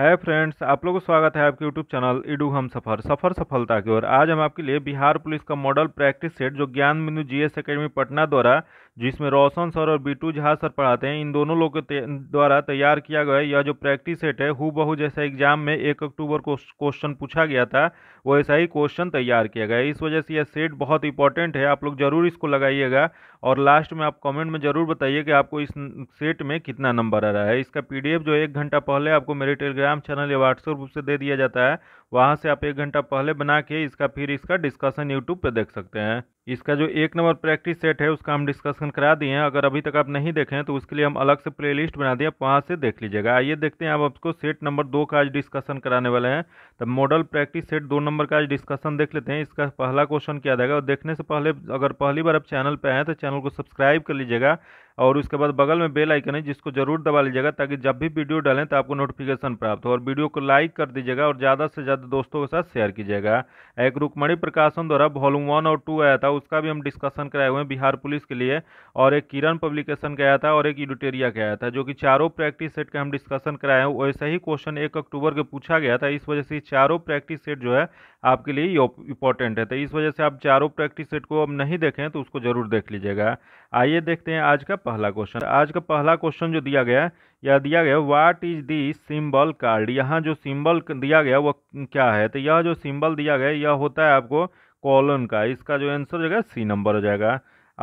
है फ्रेंड्स आप लोगों को स्वागत है आपके यूट्यूब चैनल इडू हम सफर सफर सफलता की ओर आज हम आपके लिए बिहार पुलिस का मॉडल प्रैक्टिस सेट जो ज्ञान बिंदु जीएस एकेडमी पटना द्वारा जिसमें रोशन सर और बीटू झा सर पढ़ाते हैं इन दोनों लोगों के द्वारा तैयार किया गया यह जो प्रैक्टिस सेट है हु बहू जैसा एग्जाम में एक अक्टूबर को क्वेश्चन पूछा गया था वो ऐसा ही क्वेश्चन तैयार किया गया इस वजह से यह सेट बहुत इंपॉर्टेंट है आप लोग जरूर इसको लगाइएगा और लास्ट में आप कमेंट में जरूर बताइए कि आपको इस सेट में कितना नंबर आ रहा है इसका पी जो एक घंटा पहले आपको मेरे टेलीग्राम चैनल या व्हाट्सएप ग्रुप से दे दिया जाता है वहाँ से आप एक घंटा पहले बना के इसका फिर इसका डिस्कशन यूट्यूब पे देख सकते हैं इसका जो एक नंबर प्रैक्टिस सेट है उसका हम डिस्कशन करा दिए हैं अगर अभी तक आप नहीं देखें तो उसके लिए हम अलग से प्लेलिस्ट बना दिए आप वहाँ से देख लीजिएगा आइए देखते हैं आप आपको सेट नंबर दो का आज डिस्कशन कराने वाले हैं तब मॉडल प्रैक्टिस सेट दो नंबर का आज डिस्कशन देख लेते हैं इसका पहला क्वेश्चन किया जाएगा और देखने से पहले अगर पहली बार आप चैनल पर आए तो चैनल को सब्सक्राइब कर लीजिएगा और उसके बाद बगल में बेल आइकन है जिसको जरूर दबा लीजिएगा ताकि जब भी वीडियो डालें तो आपको नोटिफिकेशन प्राप्त हो और वीडियो को लाइक कर दीजिएगा और ज़्यादा से ज़्यादा दोस्तों के साथ शेयर कीजिएगा एक रुकमणि प्रकाशन द्वारा वॉल्यूम वन और टू आया था उसका भी हम डिस्कशन कराए हुए हैं बिहार पुलिस के लिए और एक किरण पब्लिकेशन का आया था और एक यूडिटेरिया का आया था जो कि चारों प्रैक्टिस सेट का हम डिस्कशन कराए हैं वैसे ही क्वेश्चन एक अक्टूबर के पूछा गया था इस वजह से चारों प्रैक्टिस सेट जो है आपके लिए इंपॉर्टेंट है तो इस वजह से आप चारों प्रैक्टिस सेट को अब नहीं देखें तो उसको जरूर देख लीजिएगा आइए देखते हैं आज का पहला क्वेश्चन आज का पहला क्वेश्चन जो दिया गया है यह दिया गया what is the symbol card यहाँ जो सिंबल दिया गया वो क्या है तो यह जो सिंबल दिया गया यह होता है आपको कॉलन का इसका जो आंसर हो जाएगा सी नंबर हो जाएगा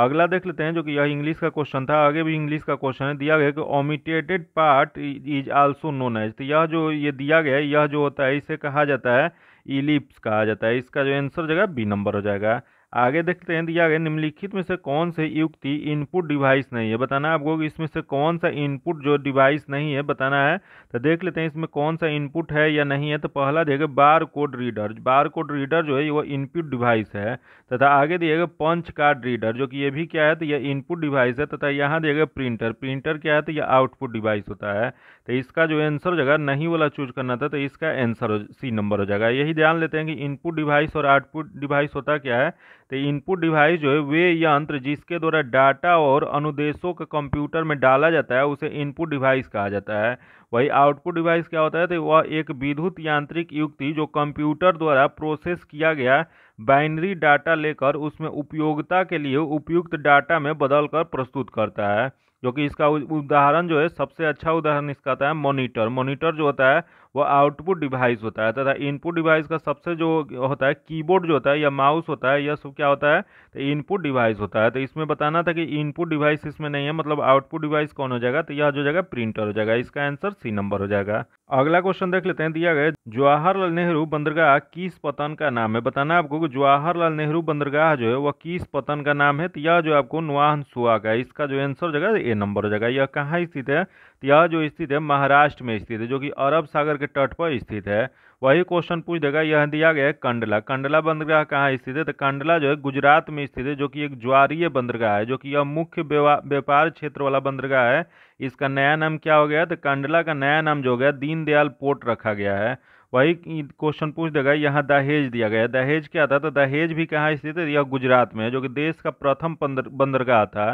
अगला देख लेते हैं जो कि यह इंग्लिश का क्वेश्चन था आगे भी इंग्लिश का क्वेश्चन है दिया गया कि omitted part is also known as तो यह जो ये दिया गया यह जो होता है इसे कहा जाता है इलिप्स कहा जाता है इसका जो आंसर हो जाएगा बी नंबर हो जाएगा आगे देखते हैं दिया गया निम्नलिखित में से कौन से युक्ति इनपुट डिवाइस नहीं है बताना आपको कि इसमें से कौन सा इनपुट जो डिवाइस नहीं है बताना है तो देख लेते हैं इसमें कौन सा इनपुट है या नहीं है तो पहला दिएगा bar code reader bar code reader जो है वो इनपुट डिवाइस है तथा आगे दिएगा पंच कार्ड रीडर जो कि ये भी क्या है तो यह इनपुट डिवाइस है तथा यहाँ दिएगा प्रिंटर प्रिंटर क्या है तो यह आउटपुट डिवाइस होता है तो इसका जो आंसर हो जाएगा नहीं वाला चूज करना था तो इसका आंसर सी नंबर हो जाएगा यही ध्यान लेते हैं कि इनपुट डिवाइस और आउटपुट डिवाइस होता क्या है तो इनपुट डिवाइस जो है वे यंत्र जिसके द्वारा डाटा और अनुदेशों का कंप्यूटर में डाला जाता है उसे इनपुट डिवाइस कहा जाता है वही आउटपुट डिवाइस क्या होता है तो वह एक विद्युत यांत्रिक युक्ति जो कंप्यूटर द्वारा प्रोसेस किया गया बाइनरी डाटा लेकर उसमें उपयोगिता के लिए उपयुक्त डाटा में बदलकर प्रस्तुत करता है जो कि इसका उदाहरण जो है सबसे अच्छा उदाहरण इसका आता है मॉनिटर मॉनिटर जो होता है वो आउटपुट डिवाइस होता है तथा इनपुट डिवाइस का सबसे जो होता है कीबोर्ड जो होता है या माउस होता है या सब क्या होता है तो इनपुट डिवाइस होता है तो इसमें बताना था कि इनपुट डिवाइस इसमें नहीं है मतलब आउटपुट डिवाइस कौन हो जाएगा तो यह जो जाएगा प्रिंटर हो जाएगा इसका आंसर सी नंबर हो जाएगा अगला क्वेश्चन देख लेते हैं दिया गया जवाहरलाल नेहरू बंदरगाह किस पतन का नाम है बताना आपको कि जवाहरलाल नेहरू बंदरगाह जो है वह किस पतन का नाम है तो यह जो आपको नुआन सुहा का इसका जो आंसर हो जाएगा ए नंबर हो जाएगा यह कहाँ स्थित है तो यह जो स्थित है महाराष्ट्र में स्थित है जो कि अरब सागर के तट पर स्थित है वही क्वेश्चन पूछ देगा यह दिया गया है कंडला कंडला बंदरगाह कहाँ स्थित है तो कंडला जो है गुजरात में स्थित है जो कि एक ज्वारीय बंदरगाह है जो कि यह मुख्य व्यापार क्षेत्र वाला बंदरगाह है इसका नया नाम क्या हो गया तो कंडला का नया नाम जो हो गया दीनदयाल पोर्ट रखा गया है वही क्वेश्चन पूछ देगा यहाँ दहेज दिया गया दहेज क्या था तो दहेज भी कहाँ स्थित है यह गुजरात में जो कि देश का प्रथम बंदरगाह था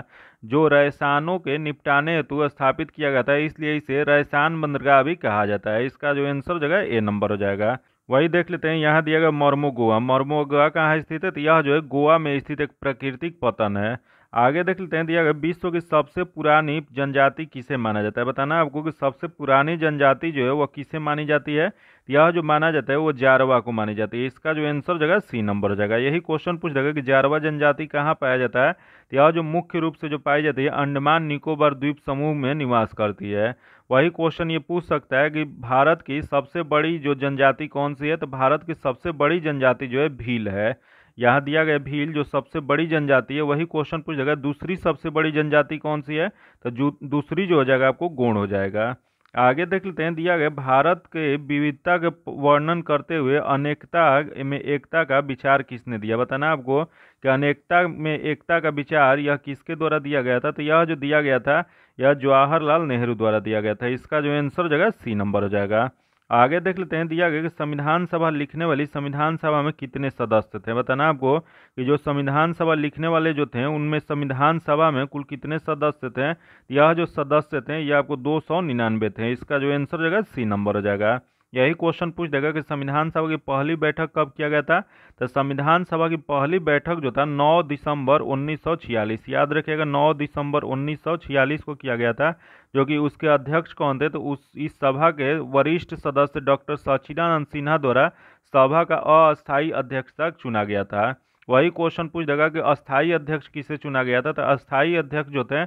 जो रैसानों के निपटाने हेतु स्थापित किया गया था इसलिए इसे रैसान बंदरगाह भी कहा जाता है इसका जो आंसर हो जाएगा ए नंबर हो जाएगा वही देख लेते हैं यहाँ दिया गया मोर्मो गोवा मोरमो गोवा कहाँ स्थित है तो यह जो है गोवा में स्थित एक प्राकृतिक पतन है आगे देख लेते हैं दिया गया विश्व की सबसे पुरानी जनजाति किसे माना जाता है बताना आपको कि सबसे पुरानी जनजाति जो है वह किसे मानी जाती है यह जो माना जाता है वो जारवा को मानी जाती है इसका जो आंसर जगह सी नंबर हो जाएगा यही क्वेश्चन पूछ देगा कि जारवा जनजाति कहाँ पाया जाता है तो यह जो मुख्य रूप से जो पाई जाती है अंडमान निकोबार द्वीप समूह में निवास करती है वही क्वेश्चन ये पूछ सकता है कि भारत की सबसे बड़ी जो जनजाति कौन सी है तो भारत की सबसे बड़ी जनजाति जो है भील है यहाँ दिया गया भील जो सबसे बड़ी जनजाति है वही क्वेश्चन पूछ देगा दूसरी सबसे बड़ी जनजाति कौन सी है तो दूसरी जो हो जाएगा आपको गोण हो जाएगा आगे देख लेते हैं दिया गया भारत के विविधता के वर्णन करते हुए अनेकता में एकता का विचार किसने दिया बताना आपको कि अनेकता में एकता का विचार यह किसके द्वारा दिया गया था तो यह जो दिया गया था यह जवाहरलाल नेहरू द्वारा दिया गया था इसका जो आंसर हो जाएगा सी नंबर हो जाएगा आगे देख लेते हैं दिया गया कि संविधान सभा लिखने वाली संविधान सभा में कितने सदस्य थे बताना आपको कि जो संविधान सभा लिखने वाले जो थे उनमें संविधान सभा में कुल कितने सदस्य थे यह जो सदस्य थे यह आपको दो सौ निन्यानवे थे इसका जो आंसर हो जाएगा सी नंबर हो जाएगा यही क्वेश्चन पूछ देगा कि संविधान सभा की पहली बैठक कब किया गया था तो संविधान सभा की पहली बैठक जो था 9 दिसंबर 1946 याद रखिएगा 9 दिसंबर 1946 को किया गया था जो कि उसके अध्यक्ष कौन थे तो उस इस सभा के वरिष्ठ सदस्य डॉक्टर सचिदानंद सिन्हा द्वारा सभा का अस्थायी अध्यक्षता चुना गया था वही क्वेश्चन पूछ देगा कि अस्थायी अध्यक्ष किसे चुना गया था तो अस्थायी अध्यक्ष जो थे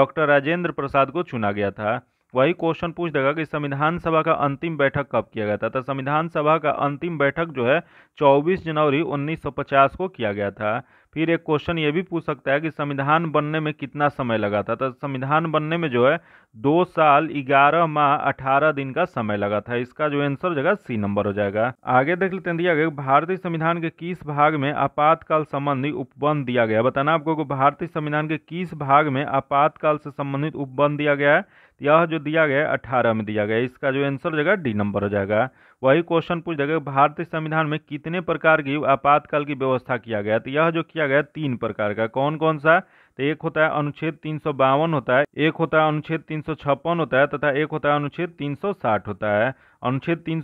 डॉक्टर राजेंद्र प्रसाद को चुना गया था वही क्वेश्चन पूछ देगा कि संविधान सभा का अंतिम बैठक कब किया गया था तो संविधान सभा का अंतिम बैठक जो है 24 जनवरी 1950 को किया गया था फिर एक क्वेश्चन ये भी पूछ सकता है कि संविधान बनने में कितना समय लगा था तो संविधान बनने में जो है दो साल ग्यारह माह अठारह दिन का समय लगा था इसका जो आंसर जगह सी नंबर हो जाएगा आगे देख लेते हैं दिया गया भारतीय संविधान के किस भाग में आपातकाल संबंधी उपबंध दिया गया बताना आपको भारतीय संविधान के किस भाग में आपातकाल से संबंधित उपबंध दिया गया है यह जो दिया गया है अठारह में दिया गया है इसका जो आंसर हो जाएगा डी नंबर हो जाएगा वही क्वेश्चन पूछ जाएगा भारतीय संविधान में कितने प्रकार की आपातकाल की व्यवस्था किया गया तो यह जो किया गया तीन प्रकार का कौन कौन सा तो एक होता है अनुच्छेद तीन होता है एक होता है अनुच्छेद तीन होता है तथा एक होता है अनुच्छेद तीन होता है अनुच्छेद तीन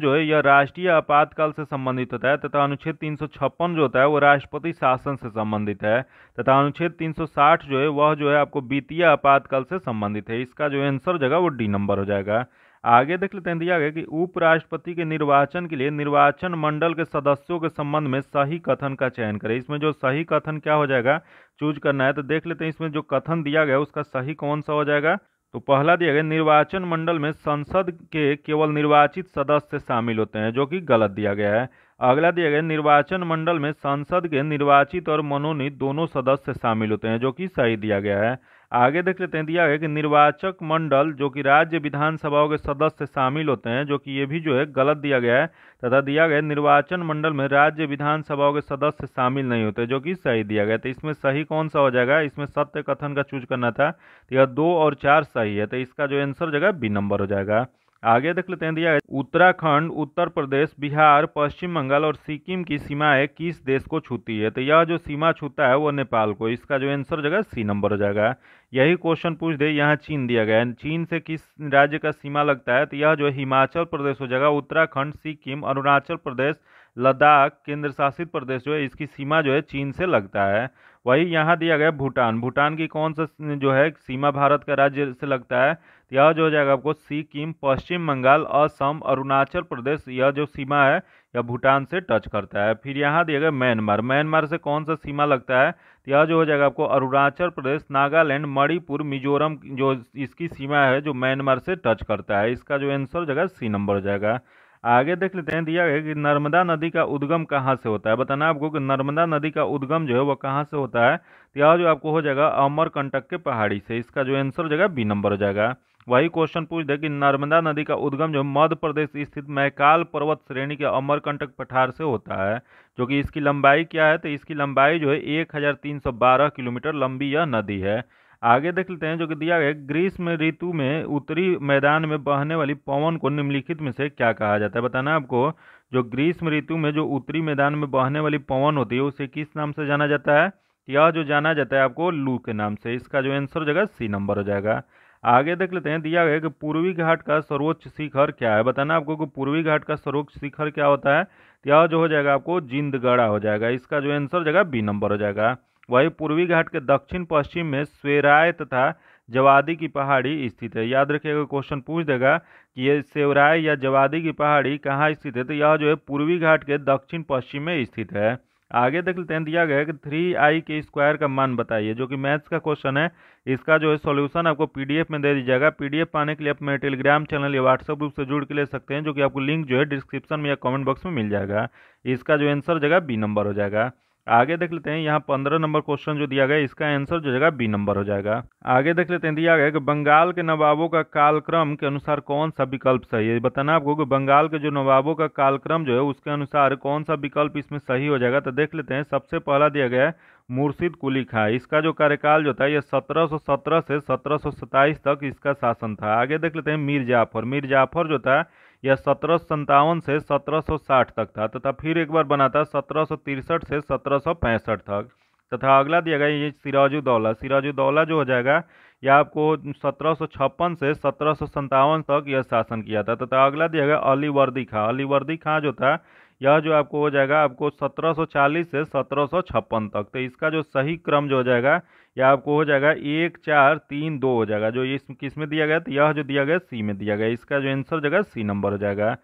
जो है यह राष्ट्रीय आपातकाल से संबंधित होता है तथा अनुच्छेद तीन जो होता है वो राष्ट्रपति शासन से संबंधित है तथा अनुच्छेद 360 जो है वह जो है आपको वित्तीय आपातकाल से संबंधित है इसका जो आंसर जगह वो डी नंबर हो जाएगा आगे देख लेते हैं दिया गया कि उपराष्ट्रपति के निर्वाचन के लिए निर्वाचन मंडल के सदस्यों के संबंध में सही कथन का चयन करें इसमें जो सही कथन क्या हो जाएगा चूज करना है तो देख लेते हैं इसमें जो कथन दिया गया उसका सही कौन सा हो जाएगा तो पहला दिया गया निर्वाचन मंडल में संसद के केवल निर्वाचित सदस्य शामिल होते हैं जो कि गलत दिया गया है अगला दिया गया निर्वाचन मंडल में संसद के निर्वाचित और मनोनीत दोनों सदस्य शामिल होते हैं जो कि सही दिया गया है आगे देख लेते हैं दिया है कि निर्वाचक मंडल जो कि राज्य विधानसभाओं के सदस्य शामिल होते हैं जो कि ये भी जो है गलत दिया गया है तथा दिया गया निर्वाचन मंडल में राज्य विधानसभाओं के सदस्य शामिल नहीं होते जो कि सही दिया गया तो इसमें सही कौन सा हो जाएगा इसमें सत्य कथन का चूज करना था तो यह दो और चार सही है तो इसका जो आंसर जगह बी नंबर हो जाएगा आगे देख लेते हैं दिया उत्तराखंड उत्तर प्रदेश बिहार पश्चिम बंगाल और सिक्किम की सीमाएं किस देश को छूती है तो यह जो सीमा छूता है वो नेपाल को इसका जो आंसर जगह सी नंबर हो जाएगा यही क्वेश्चन पूछ दे यहाँ चीन दिया गया है चीन से किस राज्य का सीमा लगता है तो यह जो हिमाचल प्रदेश हो जाएगा उत्तराखंड सिक्किम अरुणाचल प्रदेश लद्दाख केंद्र शासित प्रदेश जो है इसकी सीमा जो है चीन से लगता है वही यहाँ दिया गया भूटान भूटान की कौन सा जो है सीमा भारत का राज्य से लगता है यह जो हो जाएगा आपको सिक्किम पश्चिम बंगाल असम अरुणाचल प्रदेश यह जो सीमा है यह भूटान से टच करता है फिर यहाँ दिया गया म्यांमार म्यांमार से कौन सा सीमा लगता है तो यह जो हो जाएगा आपको अरुणाचल प्रदेश नागालैंड मणिपुर मिजोरम जो इसकी सीमा है जो म्यांमार से टच करता है इसका जो आंसर जगह सी नंबर हो जाएगा आगे देख लेते हैं दिया गया कि नर्मदा नदी का उद्गम कहाँ से होता है बताना आपको कि नर्मदा नदी का उद्गम जो है वह कहाँ से होता है तो यह जो आपको हो जाएगा अमरकंटक के पहाड़ी से इसका जो आंसर हो जाएगा बी नंबर हो जाएगा वही क्वेश्चन पूछ दे कि नर्मदा नदी का उद्गम जो मध्य प्रदेश स्थित मैकाल पर्वत श्रेणी के अमरकंटक पठार से होता है जो कि इसकी लंबाई क्या है तो इसकी लंबाई जो है एक हज़ार तीन सौ बारह किलोमीटर लंबी यह नदी है आगे देख लेते हैं जो कि दिया गया ग्रीष्म ऋतु में उत्तरी मैदान में बहने वाली पवन को निम्नलिखित में से क्या कहा जाता है बताना आपको जो ग्रीष्म ऋतु में जो उत्तरी मैदान में बहने वाली पवन होती है उसे किस नाम से जाना जाता है यह जो जाना जाता है आपको लू के नाम से इसका जो आंसर हो जाएगा सी नंबर हो जाएगा आगे देख लेते हैं दिया गया कि पूर्वी घाट का सर्वोच्च शिखर क्या है बताना आपको कि पूर्वी घाट का सर्वोच्च शिखर क्या होता है तो यह जो हो जाएगा आपको जिंदगढ़ा हो जाएगा इसका जो आंसर जगह जाएगा बी नंबर हो जाएगा वही पूर्वी घाट के दक्षिण पश्चिम में स्वेराय तथा जवादी की पहाड़ी स्थित है याद रखिएगा क्वेश्चन पूछ देगा कि ये सेवराय या जवादी की पहाड़ी कहाँ स्थित है तो यह जो है पूर्वी घाट के दक्षिण पश्चिम में स्थित है आगे देख लेते हैं दिया गया है कि थ्री आई के स्क्वायर का मान बताइए जो कि मैथ्स का क्वेश्चन है इसका जो है सॉल्यूशन आपको पीडीएफ में दे दी जाएगा पीडीएफ पाने के लिए आप मेरे टेलीग्राम चैनल या व्हाट्सअप ग्रुप से जुड़ के ले सकते हैं जो कि आपको लिंक जो है डिस्क्रिप्शन में या कॉमेंट बॉक्स में मिल जाएगा इसका जो आंसर जगह बी नंबर हो जाएगा आगे देख लेते हैं यहाँ पंद्रह नंबर क्वेश्चन जो दिया गया इसका आंसर जो जाएगा बी नंबर हो जाएगा आगे देख लेते हैं दिया गया कि बंगाल के नवाबों का कालक्रम के अनुसार कौन सा विकल्प सही है बताना आपको कि बंगाल के जो नवाबों का कालक्रम जो है उसके अनुसार कौन सा विकल्प इसमें सही हो जाएगा तो देख लेते हैं सबसे पहला दिया गया है मुर्शिद कुली खां इसका जो कार्यकाल जो था यह 1717 से 1727 तक इसका शासन था आगे देख लेते हैं मीर जाफर मीर जाफर जो था यह सत्रह से 1760 तक था तथा फिर एक बार बना था सत्रह से सत्रह तक तथा अगला दिया गया ये सिराजुद्दौला सिराजुद्दौला जो हो जाएगा यह आपको सत्रह से सत्रह तक यह शासन किया था तथा अगला दिया गया अलीवर्दी खां अलीवर्दी खां जो था यह जो आपको हो जाएगा आपको 1740 से 1756 तक तो इसका जो सही क्रम जो हो जाएगा यह आपको हो जाएगा एक चार तीन दो हो जाएगा जो इस किस में दिया गया तो यह जो दिया गया सी में दिया गया इसका जो आंसर हो जाएगा सी नंबर हो जाएगा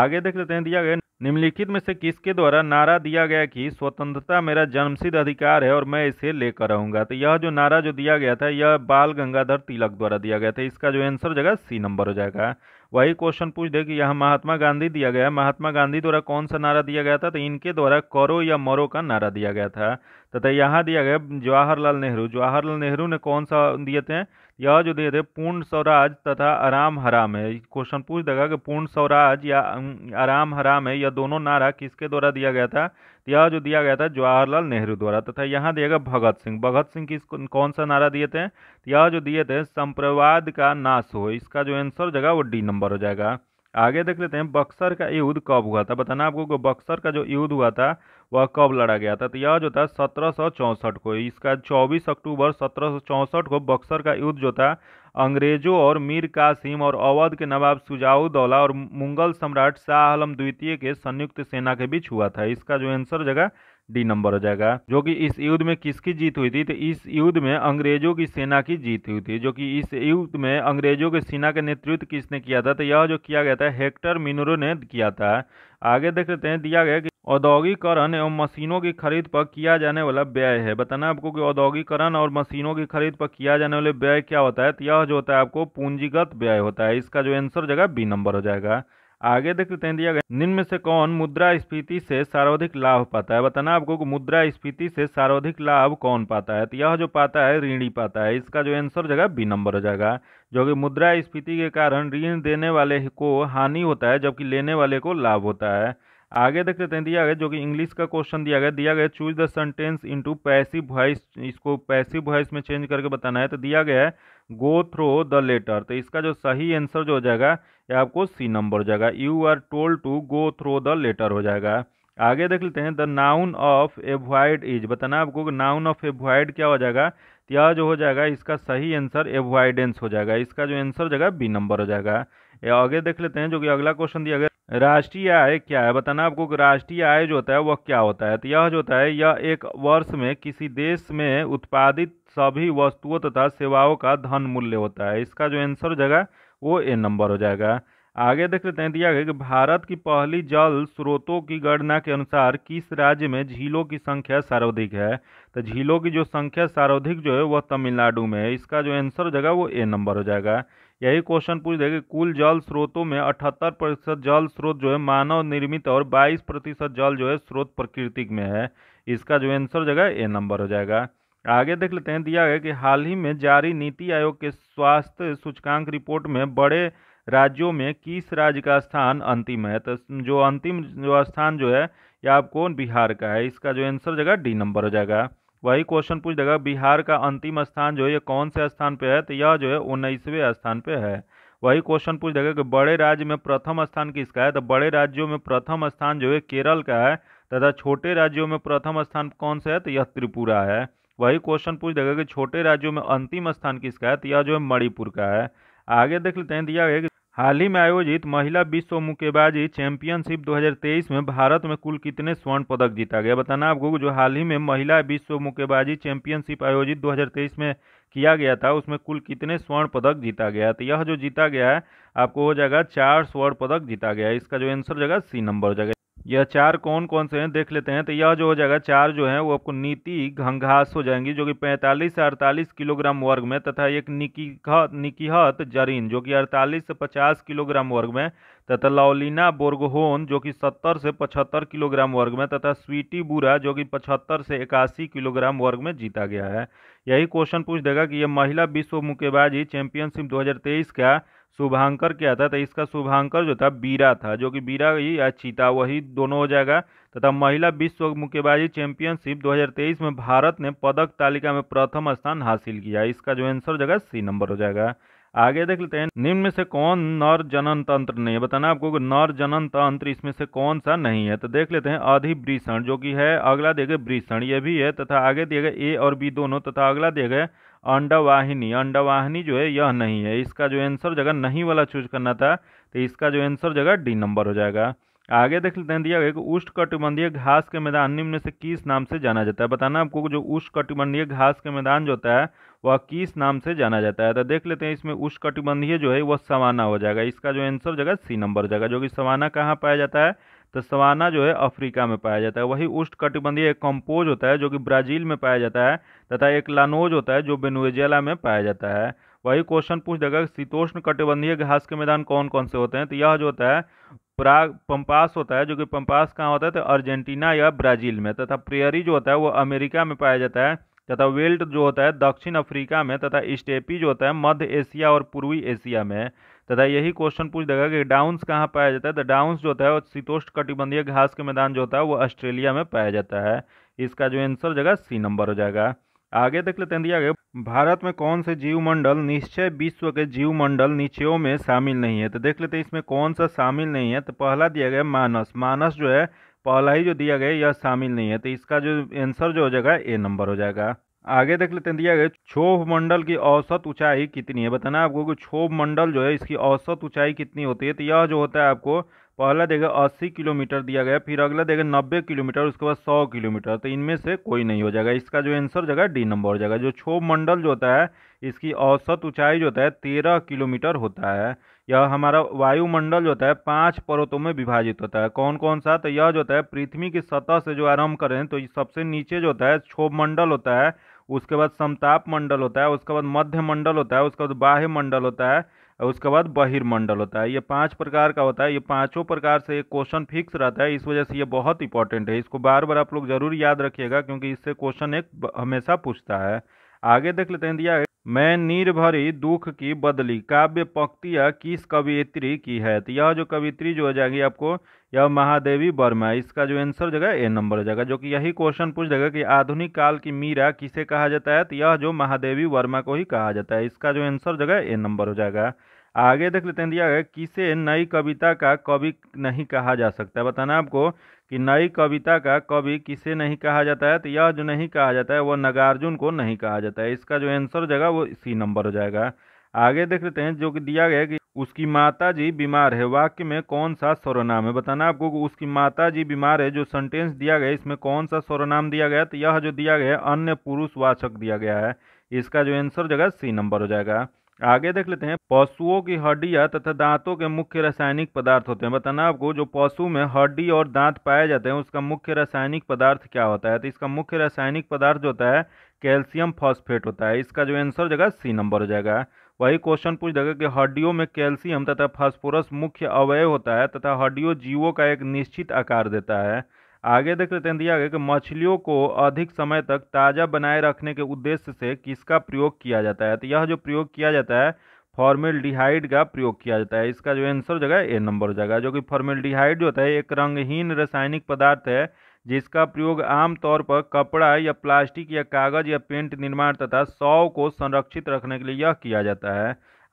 आगे देख लेते हैं दिया गया निम्नलिखित में से किसके द्वारा नारा दिया गया कि स्वतंत्रता मेरा जन्मसिद्ध अधिकार है और मैं इसे लेकर आऊँगा तो यह जो नारा जो दिया गया था यह बाल गंगाधर तिलक द्वारा दिया गया था इसका जो आंसर हो जाएगा सी नंबर हो जाएगा वही क्वेश्चन पूछ दे कि यहाँ महात्मा गांधी दिया गया महात्मा गांधी द्वारा कौन सा नारा दिया गया था तो इनके द्वारा करो या मरो का नारा दिया गया था तथा यहाँ दिया गया जवाहरलाल नेहरू जवाहरलाल नेहरू ने कौन सा दिए थे यह जो दे थे पूर्ण स्वराज तथा आराम हराम है क्वेश्चन पूछ देगा कि पूर्ण स्वराज या आराम हराम है यह दोनों नारा किसके द्वारा दिया गया था यह जो दिया गया था जवाहरलाल नेहरू द्वारा तथा यहाँ दिया गया भगत सिंह भगत सिंह किस कौन सा नारा दिए थे यह जो दिए थे संप्रवाद का नाश हो इसका जो आंसर जगह वो डी नंबर हो जाएगा आगे देख लेते हैं बक्सर का युद्ध कब हुआ था बताना आपको बक्सर का जो युद्ध हुआ था वह कब लड़ा गया था तो यह जो था सत्रह को इसका 24 अक्टूबर सत्रह को बक्सर का युद्ध जो था अंग्रेजों और मीर कासिम और अवध के नवाब दौला और मुगल सम्राट शाह आलम द्वितीय के संयुक्त सेना के बीच हुआ था इसका जो आंसर जगह डी नंबर हो जाएगा जो कि इस युद्ध में किसकी जीत हुई थी तो इस युद्ध में अंग्रेजों की सेना की जीत हुई थी जो कि इस युद्ध में अंग्रेजों के सेना के नेतृत्व किसने किया था तो यह जो किया गया था हेक्टर मिनरो ने किया था आगे देख लेते हैं दिया गया कि औद्योगिकरण एवं मशीनों की खरीद पर किया जाने वाला व्यय है बताना आपको कि औद्योगिकरण और मशीनों की खरीद पर किया जाने वाले व्यय क्या होता है तो यह जो होता है आपको पूंजीगत व्यय होता है इसका जो आंसर जगह बी नंबर हो जाएगा आगे देख लेते हैं दिया गया निम्न में से कौन मुद्रा स्फीति से सर्वाधिक लाभ पाता है बताना आपको कि मुद्रा स्फीति से सर्वाधिक लाभ कौन पाता है तो यह जो पाता है ऋणी पाता है इसका जो आंसर जगह बी नंबर हो जाएगा जो कि मुद्रा स्फीति के कारण ऋण देने वाले को हानि होता है जबकि लेने वाले को लाभ होता है आगे देख लेते हैं दिया गया जो कि इंग्लिश का क्वेश्चन दिया गया दिया गया choose the sentence into passive voice इसको पैसिव वॉइस में चेंज करके बताना है तो दिया गया है गो थ्रो द लेटर तो इसका जो सही आंसर जो हो जाएगा ये आपको सी नंबर हो जाएगा you are told to go through the letter हो जाएगा आगे देख लेते हैं the noun of avoid is बताना आपको नाउन ऑफ एवॉइड क्या हो जाएगा तो यह जो हो जाएगा इसका सही आंसर एवॉइडेंस हो जाएगा इसका जो आंसर हो जाएगा बी नंबर हो जाएगा आगे देख लेते हैं जो कि अगला क्वेश्चन दिया गया राष्ट्रीय आय क्या है बताना आपको कि राष्ट्रीय आय जो होता है वह क्या होता है तो यह जो होता है यह एक वर्ष में किसी देश में उत्पादित सभी वस्तुओं तथा सेवाओं का धन मूल्य होता है इसका जो आंसर हो जाएगा वो ए नंबर हो जाएगा आगे देख लेते हैं दिया गया कि भारत की पहली जल स्रोतों की गणना के अनुसार किस राज्य में झीलों की संख्या सर्वाधिक है तो झीलों की जो संख्या सर्वाधिक जो है वह तमिलनाडु में है इसका जो आंसर हो जाएगा वो ए नंबर हो जाएगा यही क्वेश्चन पूछ देगा कुल जल स्रोतों में अठहत्तर प्रतिशत जल स्रोत जो है मानव निर्मित और बाईस प्रतिशत जल जो है स्रोत प्रकृतिक में है इसका जो आंसर जगह ए नंबर हो जाएगा आगे देख लेते हैं दिया गया कि हाल ही में जारी नीति आयोग के स्वास्थ्य सूचकांक रिपोर्ट में बड़े राज्यों में किस राज्य का स्थान अंतिम है तो जो अंतिम जो स्थान जो है ये आपको बिहार का है इसका जो आंसर जगह डी नंबर हो जाएगा वही क्वेश्चन पूछ देगा बिहार का अंतिम स्थान जो है ये कौन से स्थान पे है तो यह जो है उन्नीसवें स्थान पे है वही क्वेश्चन पूछ देगा कि बड़े राज्य में प्रथम स्थान किसका है तो बड़े राज्यों में प्रथम स्थान जो है केरल का है तथा छोटे राज्यों में प्रथम स्थान कौन सा है तो यह त्रिपुरा है वही क्वेश्चन पूछ देगा कि छोटे राज्यों में अंतिम स्थान किसका है तो यह जो है मणिपुर का है आगे देख लेते हैं दिया गया कि हाल ही में आयोजित महिला विश्व मुक्केबाजी चैंपियनशिप 2023 में भारत में कुल कितने स्वर्ण पदक जीता गया बताना आपको जो हाल ही में महिला विश्व मुक्केबाजी चैंपियनशिप आयोजित 2023 में किया गया था उसमें कुल कितने स्वर्ण पदक जीता गया तो यह जो जीता गया है आपको हो जाएगा चार स्वर्ण पदक जीता गया इसका जो आंसर जगह सी नंबर जगह यह चार कौन कौन से हैं देख लेते हैं तो यह जो हो जाएगा चार जो है वो आपको नीति घंघास हो जाएंगी जो कि 45 से 48 किलोग्राम वर्ग में तथा एक निकीहत निकीहत जरीन जो कि 48 से 50 किलोग्राम वर्ग में तथा लौलिना बोर्गहोन जो कि 70 से 75 किलोग्राम वर्ग में तथा स्वीटी बुरा जो कि 75 से इक्यासी किलोग्राम वर्ग में जीता गया है यही क्वेश्चन पूछ देगा कि यह महिला विश्व मुक्केबाजी चैंपियनशिप दो का शुभांकर क्या था तो इसका शुभांकर जो था बीरा था जो कि बीरा या चीता वही दोनों हो जाएगा तथा महिला विश्व मुक्केबाजी चैंपियनशिप 2023 में भारत ने पदक तालिका में प्रथम स्थान हासिल किया इसका जो आंसर हो जाएगा सी नंबर हो जाएगा आगे देख लेते हैं निम्न में से कौन नर जनन तंत्र नहीं है बताना आपको नर जनन तंत्र इसमें से कौन सा नहीं है तो देख लेते हैं अधिवृषण जो कि है अगला दिया गए वृषण ये भी है तथा आगे दिए गए ए और बी दोनों तथा अगला दिए गए अंडवाहिनी अंडवाहिनी जो है यह नहीं है इसका जो आंसर जगह नहीं वाला चूज करना था तो इसका जो आंसर जगह डी नंबर हो जाएगा आगे देख लेते हैं दिया गया कि उष्ट कटिबंधीय घास के मैदान निम्न से किस नाम से जाना जाता है बताना आपको जो उष्ट कटिबंधीय घास के मैदान जो होता है वह किस नाम से जाना जाता है तो देख लेते हैं इसमें उष्ट कटिबंधीय जो है वह सवाना हो जाएगा इसका जो आंसर जगह सी नंबर हो जाएगा जो कि सवाना कहाँ पाया जाता है तो सवाना जो है अफ्रीका में पाया जाता है वही उष्ट कटिबंधीय एक कम्पोज होता है जो कि ब्राजील में पाया जाता है तथा एक लानोज होता है जो बेनुएजेला में पाया जाता है वही क्वेश्चन पूछ देगा कि शीतोष्ण कटिबंधीय घास के मैदान कौन कौन से होते हैं तो यह जो होता है प्राग पंपास होता है जो कि पंपास कहाँ होता है तो अर्जेंटीना या ब्राजील में तथा प्रेयरी जो होता है वो अमेरिका में पाया जाता है तथा वेल्ट जो होता है दक्षिण अफ्रीका में तथा स्टेपी जो होता है मध्य एशिया और पूर्वी एशिया में तथा यही क्वेश्चन पूछ देगा कि डाउन्स कहाँ पाया जाता है तो डाउन्स जो होता है वो शीतोष्ट कटिबंधीय घास के मैदान जो होता है वो ऑस्ट्रेलिया में पाया जाता है इसका जो आंसर जगह सी नंबर हो जाएगा आगे देख लेते हैं दिया गया भारत में कौन से जीव मंडल निश्चय विश्व के जीव मंडल निचयों में शामिल नहीं है तो देख लेते हैं इसमें कौन सा शामिल नहीं है तो पहला दिया गया मानस मानस जो है पहला ही जो दिया गया यह शामिल नहीं है तो इसका जो आंसर जो हो जाएगा ए नंबर हो जाएगा आगे देख लेते हैं दिया गया क्षोभ मंडल की औसत ऊंचाई कितनी है बताना आपको कि क्षोभ मंडल जो है इसकी औसत ऊंचाई कितनी होती है तो यह जो होता है आपको पहला देगा 80 किलोमीटर दिया गया फिर अगला देगा 90 किलोमीटर उसके बाद 100 किलोमीटर तो इनमें से कोई नहीं हो जाएगा इसका जो आंसर जगह डी नंबर हो जाएगा जो क्षोभ मंडल जो होता है इसकी औसत ऊंचाई जो होता है तेरह किलोमीटर होता है यह हमारा वायुमंडल जो होता है पांच पर्वतों में विभाजित होता है कौन कौन सा तो यह जो होता है पृथ्वी की सतह से जो आरंभ करें तो सबसे नीचे जो होता है क्षोभ मंडल होता है उसके बाद समताप मंडल होता है उसके बाद मध्य मंडल होता है उसके बाद बाह्य मंडल होता है और उसके बाद बहिर्मंडल होता है ये पांच प्रकार का होता है ये पांचों प्रकार से एक क्वेश्चन फिक्स रहता है इस वजह से ये बहुत इंपॉर्टेंट है इसको बार बार आप लोग जरूर याद रखिएगा क्योंकि इससे क्वेश्चन एक हमेशा पूछता है आगे देख लेते हैं दिया मैं निर्भरी दुख की बदली काव्य पंक्तियाँ किस कवियत्री की है तो यह जो कवित्री जो हो जाएगी आपको यह महादेवी वर्मा इसका जो आंसर जगह ए नंबर हो जाएगा जो कि यही क्वेश्चन पूछ देगा कि आधुनिक काल की मीरा किसे कहा जाता है तो यह जो महादेवी वर्मा को ही कहा जाता है इसका जो आंसर जगह ए नंबर हो जाएगा आगे देख लेते हैं दिया गया किसे नई कविता का कवि नहीं कहा जा सकता है बताना आपको कि नई कविता का कवि किसे नहीं कहा जाता है तो यह जो नहीं कहा जाता है वह नगार्जुन को नहीं कहा जाता है इसका जो आंसर हो जाएगा वो सी नंबर हो जाएगा आगे देख लेते हैं जो कि दिया गया कि उसकी माता जी बीमार है वाक्य में कौन सा सर्वनाम है बताना आपको कि उसकी माता जी बीमार है जो सेंटेंस दिया गया इसमें कौन सा सर्वनाम दिया गया तो यह जो दिया गया अन्य पुरुषवाचक दिया गया है इसका जो आंसर हो जाएगा सी नंबर हो जाएगा आगे देख लेते हैं पशुओं की हड्डियां तथा दांतों के मुख्य रासायनिक पदार्थ होते हैं बताना आपको जो पशु में हड्डी और दांत पाए जाते हैं उसका मुख्य रासायनिक पदार्थ क्या होता है तो इसका मुख्य रासायनिक पदार्थ जो होता है कैल्शियम फॉस्फेट होता है इसका जो आंसर जगह सी नंबर हो जाएगा वही क्वेश्चन पूछ देगा कि हड्डियों में कैल्शियम तथा फॉस्फोरस मुख्य अवयव होता है तथा हड्डियों जीवों का एक निश्चित आकार देता है आगे देख लेते हैं दिया गया कि मछलियों को अधिक समय तक ताज़ा बनाए रखने के उद्देश्य से किसका प्रयोग किया जाता है तो यह जो प्रयोग किया जाता है फॉर्मेल डिहाइड का प्रयोग किया जाता है इसका जो आंसर हो जाएगा ए नंबर हो जाएगा जो कि फॉर्मेल डिहाइड जो होता है एक रंगहीन रासायनिक पदार्थ है जिसका प्रयोग आमतौर पर कपड़ा या प्लास्टिक या कागज या पेंट निर्माण तथा शव को संरक्षित रखने के लिए यह किया जाता है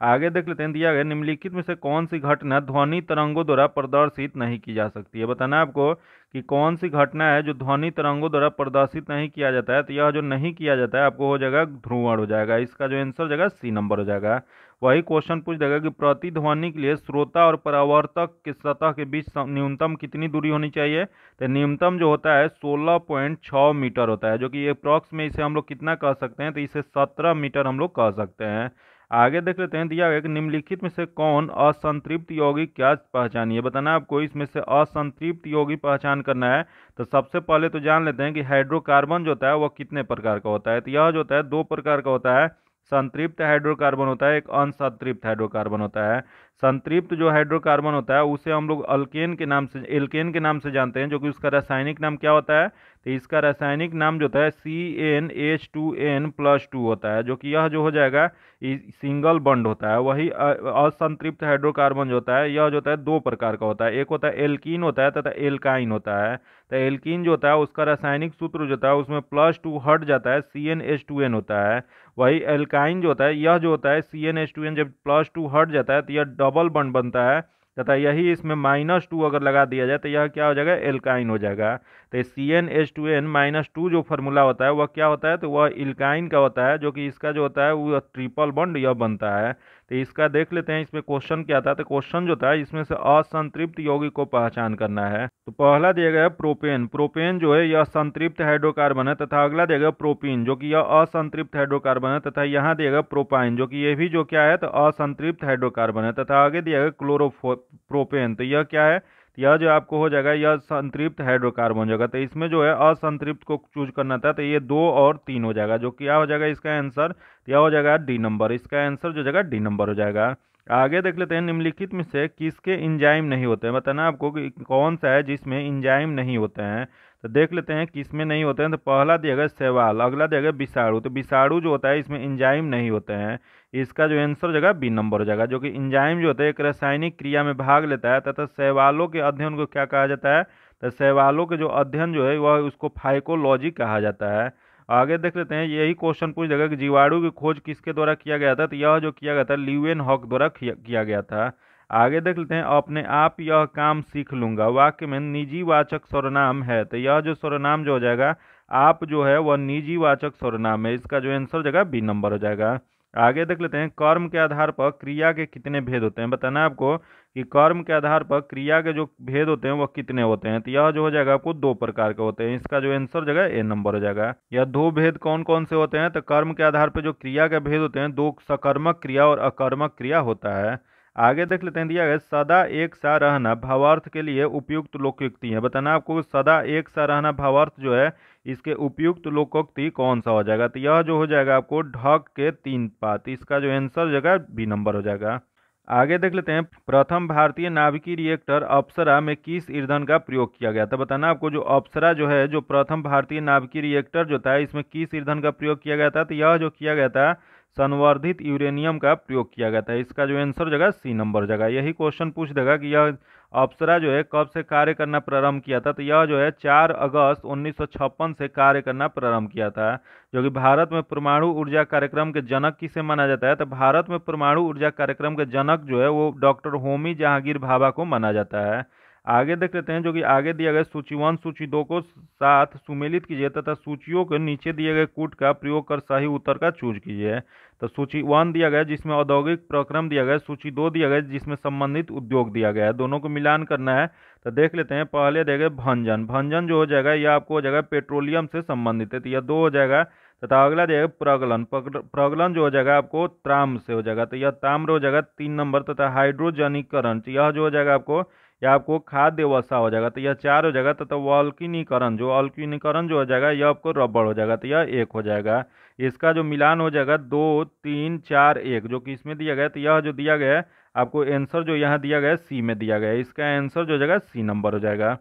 आगे देख लेते हैं दिया गया निम्नलिखित में से कौन सी घटना ध्वनि तरंगों द्वारा प्रदर्शित नहीं की जा सकती है बताना है आपको कि कौन सी घटना है जो ध्वनि तरंगों द्वारा प्रदर्शित नहीं किया जाता है तो यह जो नहीं किया जाता है आपको हो जाएगा ध्रुवण हो जाएगा इसका जो आंसर हो जाएगा सी नंबर हो जाएगा वही क्वेश्चन पूछ देगा कि प्रतिध्वनि के लिए श्रोता और परावर्तक के सतह के बीच न्यूनतम कितनी दूरी होनी चाहिए तो न्यूनतम जो होता है 16.6 मीटर होता है जो कि अप्रॉक्स में इसे हम लोग कितना कह सकते हैं तो इसे 17 मीटर हम लोग कह सकते हैं आगे देख लेते हैं दिया गया कि निम्नलिखित में से कौन असंतृप्त योगी क्या है बताना आपको इसमें से असंतृप्त योगी पहचान करना है तो सबसे पहले तो जान लेते हैं कि हाइड्रोकार्बन जो होता है वह कितने प्रकार का होता है तो यह जो होता है दो प्रकार का होता है संतृप्त हाइड्रोकार्बन होता है एक अनसंतृप्त हाइड्रोकार्बन होता है संतृप्त जो हाइड्रोकार्बन होता है उसे हम लोग अल्केन के नाम से एल्केन के नाम से जानते हैं जो कि उसका रासायनिक नाम क्या होता है तो इसका रासायनिक नाम जो होता है C N H two N plus two होता है जो कि यह जो हो जाएगा सिंगल बंड होता है वही असंतृप्त हाइड्रोकार्बन जो होता है यह जो होता है दो प्रकार का होता है एक होता है एल्किन होता है तथा एल्काइन होता है तो एल्किन जो होता है उसका रासायनिक सूत्र जो होता है उसमें प्लस टू हट जाता है C N H two N होता है वही एल्काइन जो होता है यह जो होता है C N H two N जब प्लस टू हट जाता है तो यह डबल बॉन्ड बनता है तथा यही इसमें माइनस टू अगर लगा दिया जाए तो यह क्या हो जाएगा एल्काइन हो जाएगा तो C N H two N minus two जो फॉर्मूला होता है वह क्या होता है तो वह इल्काइन का होता है जो कि इसका जो होता है वह ट्रिपल बंड यह बनता है तो इसका देख लेते हैं इसमें क्वेश्चन क्या था तो क्वेश्चन जो था इसमें से असंतृप्त यौगिक को पहचान करना है तो पहला दिया गया प्रोपेन प्रोपेन जो है यह संतृप्त हाइड्रोकार्बन है तथा अगला दिया गया प्रोपीन जो कि यह असंतृप्त हाइड्रोकार्बन है तथा यहाँ दिया गया प्रोपाइन जो कि ये भी जो क्या है तो असंतृप्त हाइड्रोकार्बन है तथा आगे दिया गया क्लोरो प्रोपेन तो यह क्या है तो यह जो आपको हो जाएगा यह संतृप्त हाइड्रोकार्बन जो तो इसमें जो है असंतृप्त को चूज करना था तो ये दो और तीन हो जाएगा जो क्या हो जाएगा इसका आंसर यह हो जाएगा डी नंबर इसका आंसर जो जाएगा डी नंबर हो जाएगा आगे देख लेते हैं निम्नलिखित में से किसके इंजाइम नहीं होते हैं बताना आपको कि कौन सा है जिसमें इंजाइम नहीं होते हैं तो देख लेते हैं किस में नहीं होते हैं तो पहला दिया गया सेवाल अगला दिया गया विषाणु तो विषाणु जो होता है इसमें इंजाइम नहीं होते हैं इसका जो आंसर हो जाएगा बी नंबर हो जाएगा जो कि इंजाइम जो होता है एक रासायनिक क्रिया में भाग लेता है तथा सेवालों के अध्ययन को क्या कहा जाता है तो सेवालों के जो अध्ययन जो है वह उसको फाइकोलॉजी कहा जाता है आगे देख लेते हैं यही क्वेश्चन पूछ देगा कि जीवाणु की खोज किसके द्वारा किया गया था तो यह जो किया गया था लिवेन हॉक द्वारा किया गया था आगे देख लेते हैं अपने आप यह काम सीख लूँगा वाक्य में निजी वाचक सर्वनाम है तो यह जो सर्वनाम जो हो जाएगा आप जो है वह निजी वाचक सर्वनाम है इसका जो आंसर हो जाएगा बी नंबर हो जाएगा आगे देख लेते हैं कर्म के आधार पर क्रिया के कितने भेद होते हैं बताना है आपको कि कर्म के आधार पर क्रिया के जो भेद होते हैं वह कितने होते हैं तो यह जो हो जाएगा आपको दो प्रकार के होते हैं इसका जो आंसर जगह ए नंबर हो जाएगा यह दो भेद कौन कौन से होते हैं तो कर्म के आधार पर जो क्रिया के भेद होते हैं दो सकर्मक क्रिया और अकर्मक क्रिया होता है आगे देख लेते हैं दिया गया सदा एक सा रहना भावार्थ के लिए उपयुक्त लोकोक्ति है बताना आपको सदा एक सा रहना भावार्थ जो है इसके उपयुक्त लोकोक्ति कौन सा हो जाएगा तो यह जो हो जाएगा आपको ढक के तीन पात इसका जो आंसर हो जाएगा बी नंबर हो जाएगा आगे देख लेते हैं प्रथम भारतीय नाभिकीय रिएक्टर अप्सरा में किस ईंधन का प्रयोग किया गया था तो बताना आपको जो अप्सरा जो है जो प्रथम भारतीय नाभिकीय रिएक्टर जो था इसमें किस ईंधन का प्रयोग किया गया था तो यह जो किया गया था संवर्धित यूरेनियम का प्रयोग किया गया था इसका जो आंसर जगह सी नंबर जगह यही क्वेश्चन पूछ देगा कि यह अप्सरा जो है कब से कार्य करना प्रारंभ किया था तो यह जो है 4 अगस्त 1956 से कार्य करना प्रारंभ किया था जो कि भारत में परमाणु ऊर्जा कार्यक्रम के जनक किसे माना जाता है तो भारत में परमाणु ऊर्जा कार्यक्रम के जनक जो है वो डॉक्टर होमी जहांगीर भाभा को माना जाता है आगे देख लेते हैं जो कि आगे दिया गया सूची वन सूची दो को साथ सुमेलित कीजिए तथा सूचियों के नीचे दिए गए कूट का प्रयोग कर सही उत्तर का चूज कीजिए तो सूची वन दिया गया जिसमें औद्योगिक प्रक्रम दिया गया सूची दो दिया गया जिसमें संबंधित उद्योग दिया गया है दोनों को मिलान करना है तो देख लेते हैं पहले दिया गया भंजन भंजन जो हो जाएगा यह आपको हो जाएगा पेट्रोलियम से संबंधित है तो यह दो हो जाएगा तथा अगला दिया प्रगलन प्रगलन जो हो जाएगा आपको त्राम से हो जाएगा तो यह ताम्र हो जाएगा तीन नंबर तथा हाइड्रोजनीकरण तो यह जो हो जाएगा आपको या आपको खाद्य अवस्था हो जाएगा तो यह चार हो जाएगा तो, तो अल्किनीकरण जो अल्किनीकरण जो हो जाएगा यह आपको रबड़ हो जाएगा तो यह एक हो जाएगा इसका जो मिलान हो जाएगा दो तीन चार एक जो कि इसमें दिया गया तो यह जो दिया गया है आपको आंसर जो यहाँ दिया गया सी में दिया गया इसका आंसर जो हो जाएगा सी नंबर हो जाएगा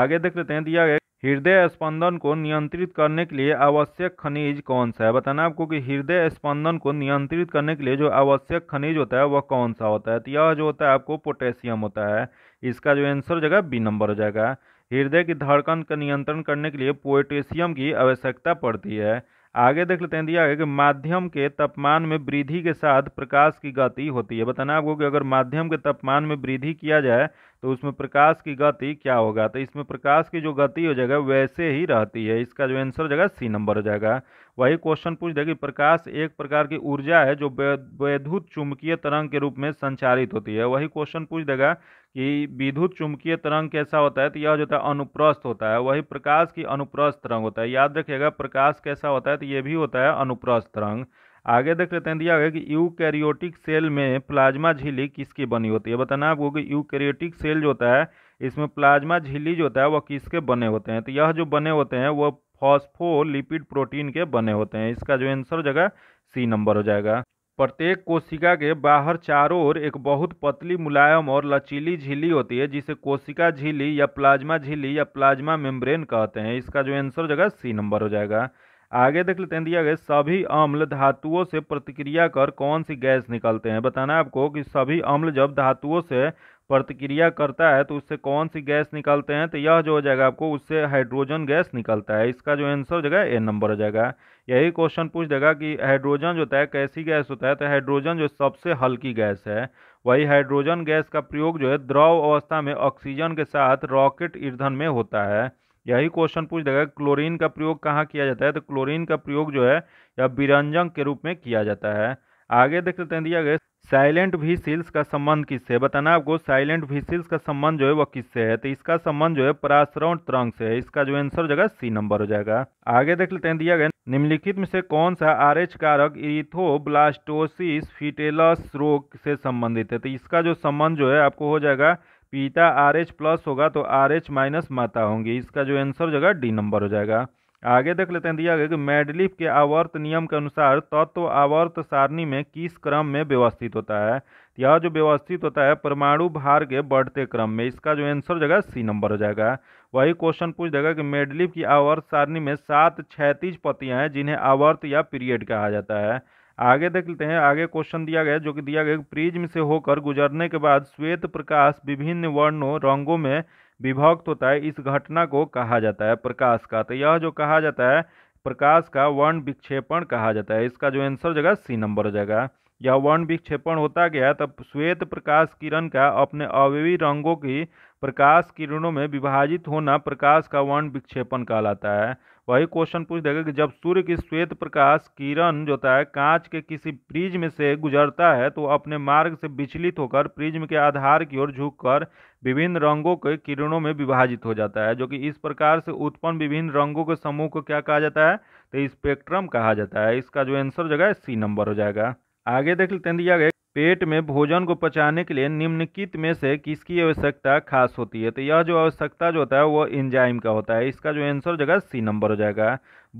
आगे देख लेते हैं दिया गया हृदय स्पंदन को नियंत्रित करने के लिए आवश्यक खनिज कौन सा है बताना आपको कि हृदय स्पंदन को नियंत्रित करने के लिए जो आवश्यक खनिज होता है वह कौन सा होता है तो यह जो होता है आपको पोटेशियम होता है इसका जो आंसर हो जाएगा बी नंबर हो जाएगा हृदय की धड़कन का नियंत्रण करने के लिए पोटेशियम की आवश्यकता पड़ती है आगे देख लेते हैं दिया है कि माध्यम के तापमान में वृद्धि के साथ प्रकाश की गति होती है बताना आपको कि अगर माध्यम के तापमान में वृद्धि किया जाए तो उसमें प्रकाश की गति क्या होगा तो इसमें प्रकाश की जो गति हो जाएगा वैसे ही रहती है इसका जो आंसर हो जाएगा सी नंबर हो जाएगा वही क्वेश्चन पूछ देगा कि प्रकाश एक प्रकार की ऊर्जा है जो वैद्युत चुंबकीय तरंग के रूप में संचारित होती है वही क्वेश्चन पूछ देगा कि विद्युत चुंबकीय तरंग कैसा होता है तो यह जो होता है अनुप्रस्थ होता है वही प्रकाश की अनुप्रस्थ तरंग होता है याद रखिएगा प्रकाश कैसा होता है तो ये भी होता है अनुप्रस्थ तरंग आगे देख लेते हैं दिया गया कि यूकैरियोटिक सेल में प्लाज्मा झीली किसकी बनी होती है बताना आपको कि यूकैरियोटिक सेल जो होता है इसमें प्लाज्मा झीली जो होता है वह किसके बने होते हैं तो यह जो बने होते हैं वह फॉस्फोलिपिड प्रोटीन के बने होते हैं इसका जो आंसर हो जाएगा सी नंबर हो जाएगा प्रत्येक कोशिका के बाहर चारों ओर एक बहुत पतली मुलायम और लचीली झीली होती है जिसे कोशिका झीली या प्लाज्मा झीली या प्लाज्मा मेम्ब्रेन कहते हैं इसका जो आंसर जगह सी नंबर हो जाएगा आगे देख लेते हैं दिया गया सभी अम्ल धातुओं से प्रतिक्रिया कर कौन सी गैस निकलते हैं बताना आपको कि सभी अम्ल जब धातुओं से प्रतिक्रिया करता है तो उससे कौन सी गैस निकलते हैं तो यह जो हो जाएगा आपको उससे हाइड्रोजन गैस निकलता है इसका जो आंसर हो जाएगा ए नंबर हो जाएगा यही क्वेश्चन पूछ देगा कि हाइड्रोजन जो होता है कैसी गैस होता है तो हाइड्रोजन जो सबसे हल्की गैस है वही हाइड्रोजन गैस का प्रयोग जो है द्रव अवस्था में ऑक्सीजन के साथ रॉकेट ईंधन में होता है यही क्वेश्चन पूछ देगा क्लोरीन का प्रयोग कहाँ किया जाता है तो क्लोरीन का प्रयोग जो है यह विरंजन के रूप में किया जाता है आगे देख हैं दिया गया साइलेंट सील्स का संबंध किससे बताना आपको साइलेंट सील्स का संबंध जो है वो किससे है तो इसका संबंध जो है पराश्रवण तरंग से है इसका जो आंसर हो जाएगा सी नंबर हो जाएगा आगे देख लेते हैं दिया गया निम्नलिखित में से कौन सा आरएच कारक ब्लास्टोसिस फिटेलस रोग से संबंधित है तो इसका जो संबंध जो है आपको हो जाएगा पिता आर एच प्लस होगा तो आर एच माइनस माता होंगी इसका जो आंसर हो जाएगा डी नंबर हो जाएगा आगे देख लेते हैं दिया गया कि मेडलिफ के आवर्त नियम के अनुसार तत्व तो आवर्त सारणी में किस क्रम में व्यवस्थित होता है यह जो व्यवस्थित होता है परमाणु भार के बढ़ते क्रम में इसका जो आंसर जाएगा सी नंबर हो जाएगा वही क्वेश्चन पूछ देगा कि मेडलिफ की आवर्त सारणी में सात छैतीस पतियाँ हैं जिन्हें आवर्त या पीरियड कहा जाता है आगे देख लेते हैं आगे क्वेश्चन दिया गया जो कि दिया गया प्रिज्म से होकर गुजरने के बाद श्वेत प्रकाश विभिन्न वर्णों रंगों में विभक्त होता है इस घटना को कहा जाता है प्रकाश का तो यह जो कहा जाता है प्रकाश का वर्ण विक्षेपण कहा जाता है इसका जो आंसर हो जाएगा सी नंबर हो जाएगा वर्ण विक्षेपण होता गया तब श्वेत प्रकाश किरण का अपने अवयवी रंगों की प्रकाश किरणों में विभाजित होना प्रकाश का वर्ण विक्षेपण कहलाता है वही क्वेश्चन पूछ देगा कि जब सूर्य की श्वेत प्रकाश किरण जो होता है कांच के किसी प्रिज्म से गुजरता है तो अपने मार्ग से विचलित होकर प्रिज्म के आधार की ओर झुककर विभिन्न रंगों के किरणों में विभाजित हो जाता है जो कि इस प्रकार से उत्पन्न विभिन्न रंगों के समूह को क्या कहा जाता है तो स्पेक्ट्रम कहा जाता है इसका जो आंसर जगह सी नंबर हो जाएगा आगे देख लेते हैं दिया गया पेट में भोजन को पचाने के लिए निम्नलिखित में से किसकी आवश्यकता खास होती है तो यह जो आवश्यकता जो होता है वो इंजाइम का होता है इसका जो आंसर हो जाएगा सी नंबर हो जाएगा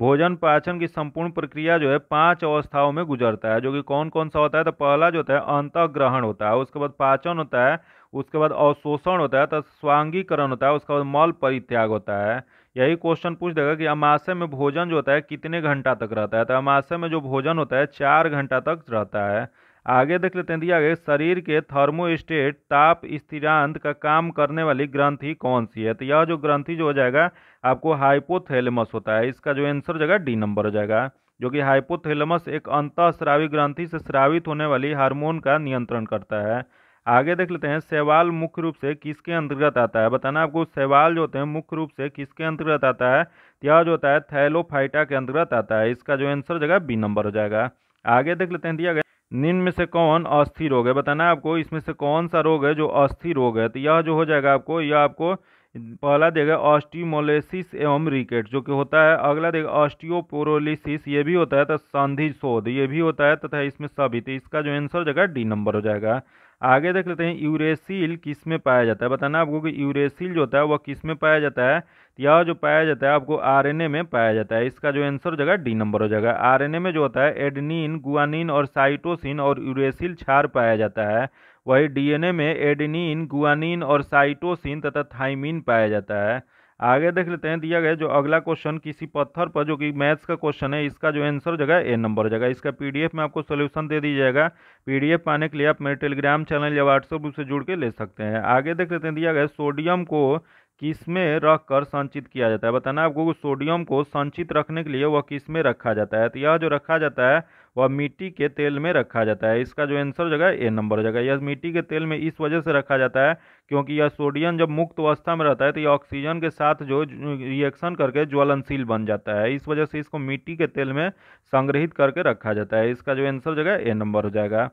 भोजन पाचन की संपूर्ण प्रक्रिया जो है पांच अवस्थाओं में गुजरता है जो कि कौन कौन सा होता है तो पहला जो होता है अंत ग्रहण होता है उसके बाद पाचन होता है उसके बाद अवशोषण होता है तो स्वांगीकरण होता है उसके बाद मल परित्याग होता है यही क्वेश्चन पूछ देगा कि अमाशय में भोजन जो होता है कितने घंटा तक रहता है तो अमाशय में जो भोजन होता है चार घंटा तक रहता है आगे देख लेते हैं दिया गया शरीर के थर्मोस्टेट ताप स्थिरांत का काम करने वाली ग्रंथि कौन सी है तो यह जो ग्रंथि जो हो जाएगा आपको हाइपोथैलेमस होता है इसका जो आंसर हो जाएगा डी नंबर हो जाएगा जो कि हाइपोथैलेमस एक अंतःस्रावी ग्रंथि से स्रावित होने वाली हार्मोन का नियंत्रण करता है आगे देख लेते हैं सेवाल मुख्य रूप से किसके अंतर्गत आता है बताना आपको सेवाल जो होते हैं मुख्य रूप से किसके अंतर्गत आता है तो यह जो होता है थैलोफाइटा के अंतर्गत आता है इसका जो आंसर हो जाएगा बी नंबर हो जाएगा आगे देख लेते हैं दिया गया निम्न में से कौन अस्थि रोग है बताना है आपको इसमें से कौन सा रोग है जो अस्थि रोग है तो यह जो हो जाएगा आपको यह आपको पहला देगा ऑस्टिमोलेसिस एवं रिकेट जो कि होता है अगला देगा ऑस्टियोपोरोलिसिस ये भी होता है तथा तो संधि शोध ये भी होता है तथा इसमें सभी तो इसका जो आंसर हो जाएगा डी नंबर हो जाएगा आगे देख लेते हैं यूरेसिल किस में पाया जाता है बताना आपको कि यूरेसिल जो होता है वह किस में पाया जाता है यह जो पाया जाता है आपको आरएनए में पाया जाता है इसका जो आंसर हो जाएगा डी नंबर हो जाएगा आरएनए में जो होता है एडनिन गुआनिन और साइटोसिन और यूरेसिल छार पाया जाता है वही डीएनए में एडिनिन गुआनिन और साइटोसिन तथा थाइमिन पाया जाता है आगे देख लेते हैं दिया गया जो अगला क्वेश्चन किसी पत्थर पर जो कि मैथ्स का क्वेश्चन है इसका जो आंसर जगह ए नंबर हो जाएगा इसका पीडीएफ में आपको सोल्यूशन दे दिया जाएगा पीडीएफ पाने के लिए आप मेरे टेलीग्राम चैनल या व्हाट्सएप से जुड़ के ले सकते हैं आगे देख लेते हैं दिया गया सोडियम को किस में रख कर संचित किया जाता है बताना आपको सोडियम को संचित रखने के लिए वह किस में रखा जाता है तो यह जो रखा जाता है वह मिट्टी के तेल में रखा जाता है इसका जो आंसर जगह ए नंबर जगह यह मिट्टी के तेल में इस वजह से रखा जाता है क्योंकि यह सोडियम जब मुक्त अवस्था में रहता है तो यह ऑक्सीजन के साथ जो रिएक्शन करके ज्वलनशील बन जाता है इस वजह से इसको मिट्टी के तेल में संग्रहित करके रखा जाता है इसका जो आंसर जगह ए नंबर हो जाएगा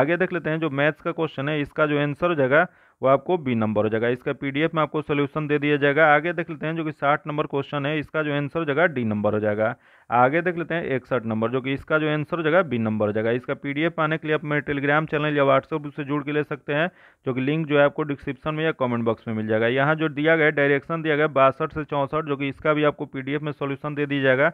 आगे देख लेते हैं जो मैथ्स का क्वेश्चन है इसका जो आंसर हो जाएगा वो आपको बी नंबर हो जाएगा इसका पीडीएफ में आपको सोल्यूशन दे दिया जाएगा आगे देख लेते हैं जो कि साठ नंबर क्वेश्चन है इसका जो आंसर हो जाएगा डी नंबर हो जाएगा आगे देख लेते हैं इकसठ नंबर जो कि इसका जो आंसर हो जाएगा बी नंबर हो जाएगा इसका पीडीएफ आने के लिए आप मेरे टेलीग्राम चैनल या व्हाट्सअप से जुड़ के ले सकते हैं जो कि लिंक जो है आपको डिस्क्रिप्शन में या कॉमेंट बॉक्स में मिल जाएगा यहाँ जो दिया गया डायरेक्शन दिया गया बासठ से चौंसठ जो कि इसका भी आपको पीडीएफ में सोल्यूशन दे दिया जाएगा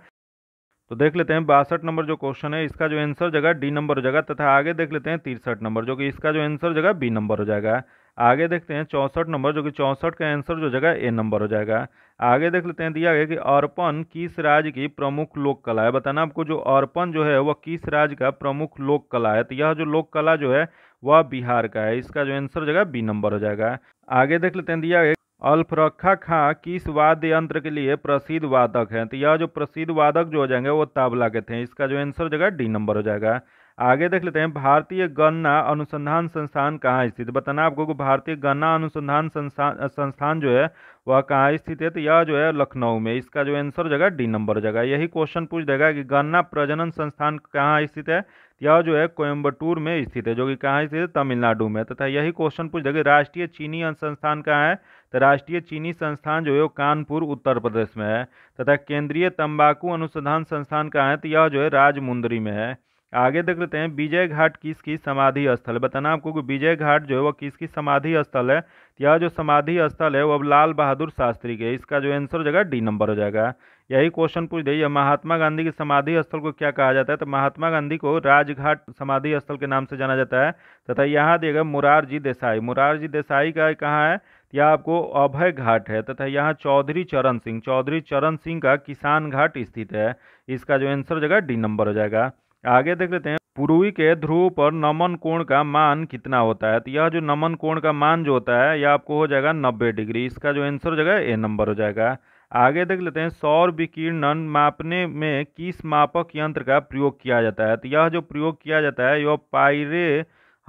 तो देख लेते हैं बासठ नंबर जो क्वेश्चन है इसका जो आंसर जगह डी नंबर हो जाएगा तथा आगे देख लेते हैं तिरसठ नंबर जो कि इसका जो आंसर जगह बी नंबर हो जाएगा आगे देखते हैं चौंसठ नंबर जो कि चौंसठ का आंसर जो जगह ए नंबर हो जाएगा आगे देख लेते हैं दिया गया कि अर्पण किस राज्य की प्रमुख लोक कला है बताना आपको जो अर्पण जो है वह किस राज्य का प्रमुख लोक कला है तो यह जो लोक कला जो है वह बिहार का है इसका जो आंसर हो जाएगा बी नंबर हो जाएगा आगे देख लेते हैं दिया गया अल्फरखा खां किस वाद्य यंत्र के लिए प्रसिद्ध वादक हैं तो यह जो प्रसिद्ध वादक जो हो जाएंगे वो ताबला के थे इसका जो आंसर हो जाएगा डी नंबर हो जाएगा आगे देख लेते हैं भारतीय गन्ना अनुसंधान संस्थान कहाँ स्थित बताना आपको कि भारतीय गन्ना अनुसंधान संस्थान संस्थान जो है वह कहाँ स्थित है तो यह जो है लखनऊ में इसका जो आंसर जगह डी नंबर जगह यही क्वेश्चन पूछ देगा कि गन्ना प्रजनन संस्थान कहाँ स्थित है यह जो है कोयम्बटूर में स्थित है जो कि कहाँ स्थित है तमिलनाडु में तथा यही क्वेश्चन पूछ देगा राष्ट्रीय चीनी संस्थान कहाँ है तो राष्ट्रीय चीनी संस्थान जो है कानपुर उत्तर प्रदेश में है तथा केंद्रीय तंबाकू अनुसंधान संस्थान कहाँ है तो यह जो है राजमुंदरी में है आगे देख लेते हैं विजय घाट किसकी समाधि स्थल बताना आपको कि विजय घाट जो है वह किसकी समाधि स्थल है यह जो समाधि स्थल है वह लाल बहादुर शास्त्री के इसका जो आंसर हो जाएगा डी नंबर हो जाएगा यही क्वेश्चन पूछ दे महात्मा गांधी की समाधि स्थल को क्या कहा जाता है तो महात्मा गांधी को राजघाट समाधि स्थल के नाम से जाना जाता है तथा यहाँ देगा मुरारजी देसाई मुरारजी देसाई का कहाँ है यह आपको अभय घाट है तथा यहाँ चौधरी चरण सिंह चौधरी चरण सिंह का किसान घाट स्थित है इसका जो आंसर हो जाएगा डी नंबर हो जाएगा आगे देख लेते हैं पूर्वी के ध्रुव पर नमन कोण का मान कितना होता है तो यह जो नमन कोण का मान जो होता है यह आपको हो जाएगा नब्बे डिग्री इसका जो आंसर हो जाएगा ए नंबर हो जाएगा आगे देख लेते हैं सौर विकीर्णन मापने में किस मापक यंत्र का प्रयोग किया जाता है तो यह जो प्रयोग किया जाता है यह पायरे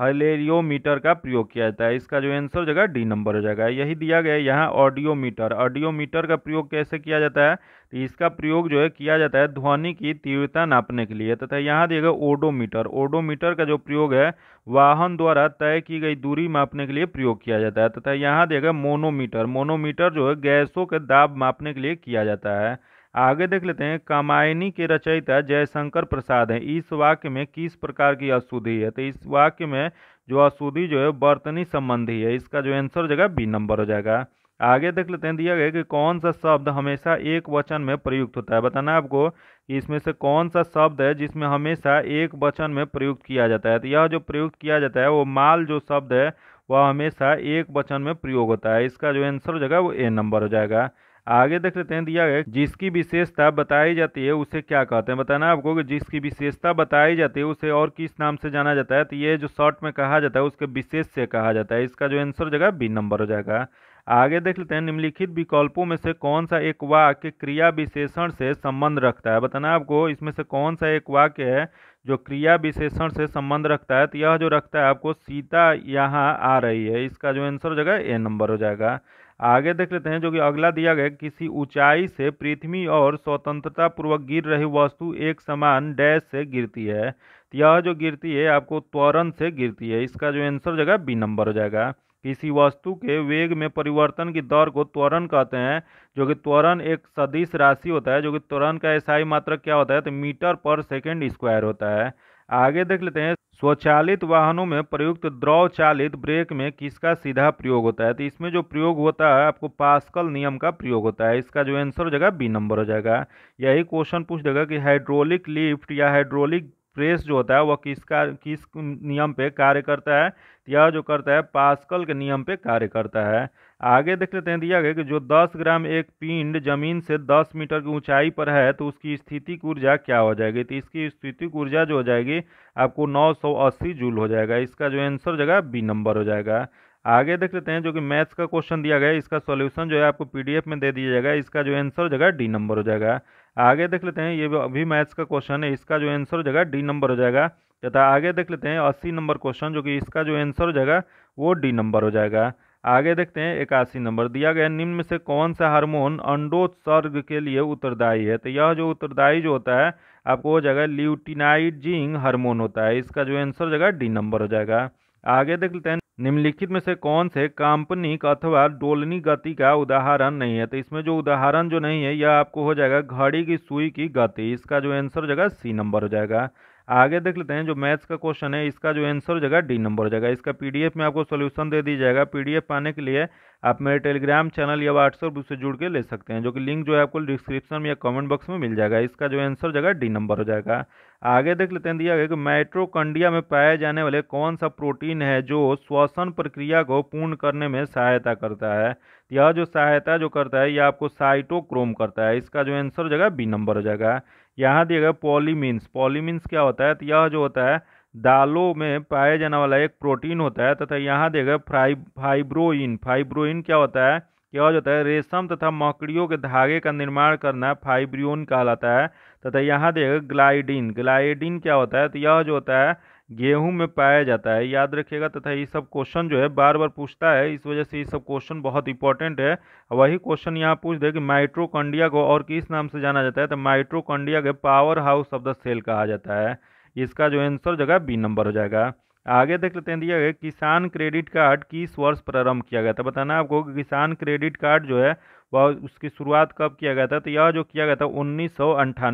हलेरियोमीटर का प्रयोग किया जाता है इसका जो आंसर हो जाएगा डी नंबर हो जाएगा यही दिया गया यहाँ ऑडियोमीटर ऑडियोमीटर का प्रयोग कैसे किया जाता है तो इसका प्रयोग जो है किया जाता है ध्वनि की तीव्रता नापने के लिए तथा यहाँ देगा ओडोमीटर ओडोमीटर का जो प्रयोग है वाहन द्वारा तय की गई दूरी मापने के लिए प्रयोग किया जाता है तथा यहाँ देगा मोनोमीटर मोनोमीटर जो है गैसों के दाब मापने के लिए किया जाता है आगे देख लेते हैं कामायनी के रचयिता जयशंकर प्रसाद हैं इस वाक्य में किस प्रकार की अशुद्धि है तो इस वाक्य में जो अशुद्धि जो है बर्तनी संबंधी है इसका जो आंसर हो जाएगा बी नंबर हो जाएगा आगे देख लेते हैं दिया गया कि कौन सा शब्द हमेशा एक वचन में प्रयुक्त होता है बताना आपको कि इसमें से कौन सा शब्द है जिसमें हमेशा एक वचन में प्रयुक्त किया जाता है तो यह जो प्रयुक्त किया जाता है वो माल जो शब्द है वह हमेशा एक वचन में प्रयोग होता है इसका जो आंसर हो जाएगा वो ए नंबर हो जाएगा आगे देख लेते हैं दिया गया जिसकी विशेषता बताई जाती है उसे क्या कहते हैं बताना आपको कि जिसकी विशेषता बताई जाती है उसे और किस नाम से जाना जाता है तो ये जो शॉर्ट में कहा जाता है उसके विशेष से कहा जाता है इसका जो आंसर हो जाएगा बी नंबर हो जाएगा आगे देख लेते हैं निम्नलिखित विकल्पों में से कौन सा एक वाक्य क्रिया विशेषण से संबंध रखता है बताना आपको इसमें से कौन सा एक वाक्य है जो क्रिया विशेषण से संबंध रखता है तो यह जो रखता है आपको सीता यहाँ आ रही है इसका जो आंसर हो जाएगा ए नंबर हो जाएगा आगे देख लेते हैं जो कि अगला दिया गया किसी ऊंचाई से पृथ्वी और स्वतंत्रता पूर्वक गिर रही वस्तु एक समान डैश से गिरती है तो यह जो गिरती है आपको त्वरण से गिरती है इसका जो आंसर जगह बी नंबर हो जाएगा किसी वस्तु के वेग में परिवर्तन की दर को त्वरण कहते हैं जो कि त्वरण एक सदिश राशि होता है जो कि त्वरण का ऐसा मात्रक क्या होता है तो मीटर पर सेकेंड स्क्वायर होता है आगे देख लेते हैं स्वचालित वाहनों में प्रयुक्त द्रव चालित ब्रेक में किसका सीधा प्रयोग होता है तो इसमें जो प्रयोग होता है आपको पास्कल नियम का प्रयोग होता है इसका जो आंसर हो जाएगा बी नंबर हो जाएगा यही क्वेश्चन पूछ देगा कि हाइड्रोलिक लिफ्ट या हाइड्रोलिक प्रेस जो होता है वह किसका किस नियम पे कार्य करता है यह जो करता है पास्कल के नियम पे कार्य करता है आगे देख लेते हैं दिया गया कि जो 10 ग्राम एक पिंड जमीन से 10 मीटर की ऊंचाई पर है तो उसकी स्थिति ऊर्जा क्या हो जाएगी तो इसकी स्थिति ऊर्जा जो हो जाएगी आपको 980 जूल हो जाएगा इसका जो आंसर जगह बी नंबर हो जाएगा आगे देख लेते हैं जो कि मैथ्स का क्वेश्चन दिया गया इसका सोल्यूशन जो है आपको पी में दे दिया जाएगा इसका जो आंसर जगह डी नंबर हो जाएगा आगे देख लेते हैं ये अभी मैथ्स का क्वेश्चन है इसका जो आंसर हो जाएगा डी नंबर हो जाएगा तथा आगे देख लेते हैं अस्सी नंबर क्वेश्चन जो कि इसका जो आंसर हो जाएगा वो डी नंबर हो जाएगा आगे देखते हैं इक्यासी नंबर दिया गया निम्न में से कौन सा हार्मोन अंडोत्सर्ग के लिए उत्तरदायी है तो यह जो उत्तरदायी जो होता है आपको हो जाएगा ल्यूटिनाइजिंग हार्मोन होता है इसका जो आंसर हो जाएगा डी नंबर हो जाएगा आगे देख लेते हैं निम्नलिखित में से कौन से काम्पनिक अथवा डोलनी गति का उदाहरण नहीं है तो इसमें जो उदाहरण जो नहीं है यह आपको हो जाएगा घड़ी की सुई की गति इसका जो आंसर हो जाएगा सी नंबर हो जाएगा आगे देख लेते हैं जो मैथ्स का क्वेश्चन है इसका जो आंसर हो जाएगा डी नंबर हो जाएगा इसका पीडीएफ में आपको सोल्यूशन दे दी जाएगा पीडीएफ पाने के लिए आप मेरे टेलीग्राम चैनल या व्हाट्सएप उससे जुड़ के ले सकते हैं जो कि लिंक जो है आपको डिस्क्रिप्शन में या कमेंट बॉक्स में मिल जाएगा इसका जो आंसर हो जाएगा डी नंबर हो जाएगा आगे देख लेते हैं दिया गया कि माइट्रोकंडिया में पाए जाने वाले कौन सा प्रोटीन है जो श्वसन प्रक्रिया को पूर्ण करने में सहायता करता है यह जो सहायता जो करता है यह आपको साइटोक्रोम करता है इसका जो आंसर हो जाएगा बी नंबर हो जाएगा यहाँ दिया गया पॉलीमीन्स पॉलीमीन्स क्या होता है तो यह जो होता है दालों में पाया जाने वाला एक प्रोटीन होता है तथा यहाँ दिया गया फ्राइ फाइब्रोइन फाइब्रोइन क्या होता है क्या जो होता है रेशम तथा मकड़ियों के धागे का निर्माण करना फाइब्रियोन कहलाता है तथा यहाँ देखेगा ग्लाइडिन ग्लाइडिन क्या होता है तो यह जो होता है गेहूं में पाया जाता है याद रखिएगा तथा ये सब क्वेश्चन जो है बार बार पूछता है इस वजह से ये सब क्वेश्चन बहुत इंपॉर्टेंट है वही क्वेश्चन यहाँ पूछ दे कि माइट्रोकंडिया को और किस नाम से जाना जाता है तो माइट्रोकंडिया के power house of the cell कहा जाता है इसका जो आंसर जगह बी नंबर हो जाएगा आगे देख लेते हैं दिया गया किसान क्रेडिट कार्ड किस वर्ष प्रारंभ किया गया था बताना आपको कि किसान क्रेडिट कार्ड जो है वह उसकी शुरुआत कब किया गया था तो यह जो किया गया था उन्नीस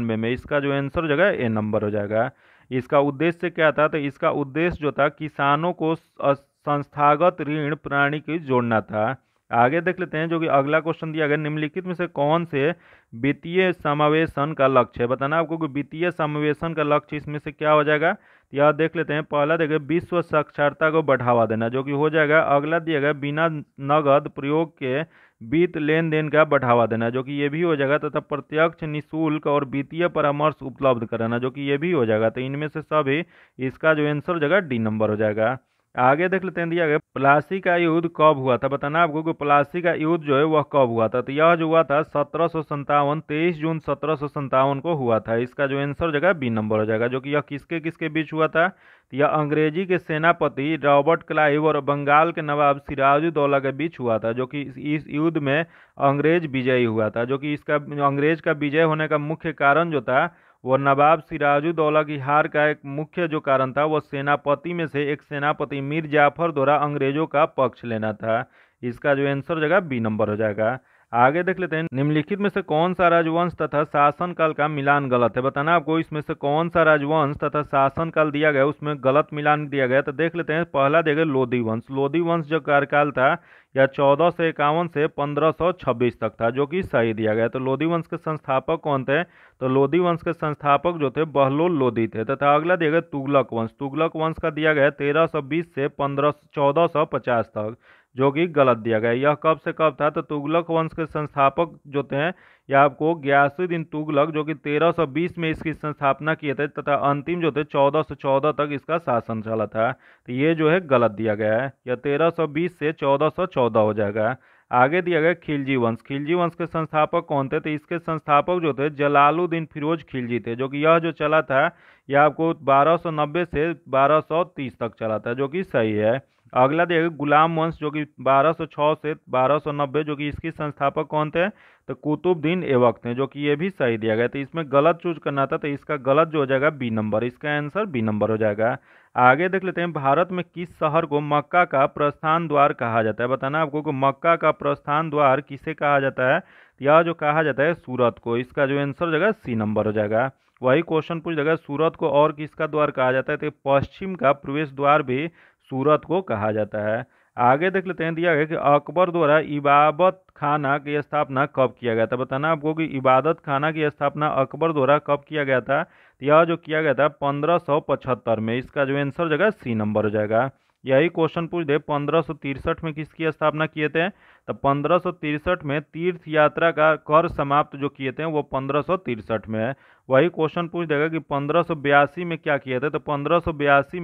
में इसका जो आंसर हो जाएगा ए नंबर हो जाएगा इसका उद्देश्य क्या था तो इसका उद्देश्य जो था किसानों को संस्थागत ऋण प्रणाली की जोड़ना था आगे देख लेते हैं जो कि अगला क्वेश्चन दिया गया निम्नलिखित में से कौन से वित्तीय समावेशन का लक्ष्य है बताना आपको कि वित्तीय समावेशन का लक्ष्य इसमें से क्या हो जाएगा तो यह देख लेते हैं पहला देखिए विश्व साक्षरता को बढ़ावा देना जो कि हो जाएगा अगला दिया गया बिना नगद प्रयोग के वित्त लेन देन का बढ़ावा देना जो कि ये भी हो जाएगा तथा प्रत्यक्ष निशुल्क और वित्तीय परामर्श उपलब्ध कराना जो कि ये भी हो जाएगा तो इनमें से सभी इसका जो आंसर हो जाएगा डी नंबर हो जाएगा आगे देख लेते हैं दिया गया प्लासी का युद्ध कब हुआ था बताना आपको कि प्लासी का युद्ध जो है वह कब हुआ था तो यह जो हुआ था सत्रह सौ संतावन तेईस जून सत्रह को हुआ था इसका जो आंसर जगह बी नंबर हो जाएगा जो कि यह किसके किसके बीच हुआ था तो यह अंग्रेजी के सेनापति रॉबर्ट क्लाइव और बंगाल के नवाब सिराजुद्दौला के बीच हुआ था जो कि इस युद्ध में अंग्रेज विजयी हुआ था जो कि इसका अंग्रेज का विजय होने का मुख्य कारण जो था वो नवाब सिराजुद्दौला की हार का एक मुख्य जो कारण था वह सेनापति में से एक सेनापति मीर जाफर द्वारा अंग्रेजों का पक्ष लेना था इसका जो आंसर जगह बी नंबर हो जाएगा आगे देख लेते हैं निम्नलिखित में से कौन सा राजवंश तथा शासनकाल का मिलान गलत है बताना आपको इसमें से कौन सा राजवंश तथा शासनकाल दिया गया उसमें गलत मिलान दिया गया तो देख लेते हैं पहला दिया गया लोधी वंश लोधी वंश जो कार्यकाल था या चौदह से इक्यावन से पंद्रह सौ छब्बीस तक था जो कि सही दिया गया तो लोधी वंश के संस्थापक कौन थे तो लोधी वंश के संस्थापक जो थे बहलोल लोधी थे तथा अगला दिया गया तुगलक वंश तुगलक वंश का दिया गया तेरह सौ बीस से पंद्रह चौदह सौ पचास तक जो कि गलत दिया गया यह कब से कब था तो तुगलक वंश के संस्थापक जो थे यह आपको ग्यासुद्दीन तुगलक जो कि 1320 में इसकी संस्थापना किए थे तथा अंतिम जो थे 1414 तक इसका शासन चला था तो ये जो है गलत दिया गया है यह 1320 से 1414 हो जाएगा आगे दिया गया खिलजी वंश खिलजी वंश के संस्थापक कौन थे तो इसके संस्थापक जो थे जलालुद्दीन फिरोज खिलजी थे जो कि यह जो चला था यह आपको 1290 से 1230 तक चला था जो कि सही है अगला दिया गया गुलाम वंश जो कि 1206 से 1290 जो कि इसकी संस्थापक कौन थे तो कुतुबद्दीन एवक थे जो कि ये भी सही दिया गया तो इसमें गलत चूज करना था तो इसका गलत जो हो जाएगा बी नंबर इसका आंसर बी नंबर हो जाएगा आगे देख लेते हैं भारत में किस शहर को मक्का का प्रस्थान द्वार कहा जाता है बताना आपको कि मक्का का प्रस्थान द्वार किसे कहा जाता है तो यह जो कहा जाता है सूरत को इसका जो आंसर जगह सी नंबर हो जाएगा वही क्वेश्चन पूछ जाएगा सूरत को और किसका द्वार कहा जाता है तो पश्चिम का प्रवेश द्वार भी सूरत को कहा जाता है आगे देख लेते हैं दिया गया कि अकबर द्वारा इबादत खाना की स्थापना कब किया गया था बताना आपको कि इबादत खाना की स्थापना अकबर द्वारा कब किया गया था यह जो किया गया था पंद्रह में इसका जो आंसर हो जाएगा सी नंबर हो जाएगा यही क्वेश्चन पूछ दे पंद्रह में किसकी स्थापना किए थे तो पंद्रह में तीर्थ यात्रा का कर समाप्त जो किए थे वो पंद्रह में है वही क्वेश्चन पूछ देगा कि पंद्रह में क्या किए थे तो पंद्रह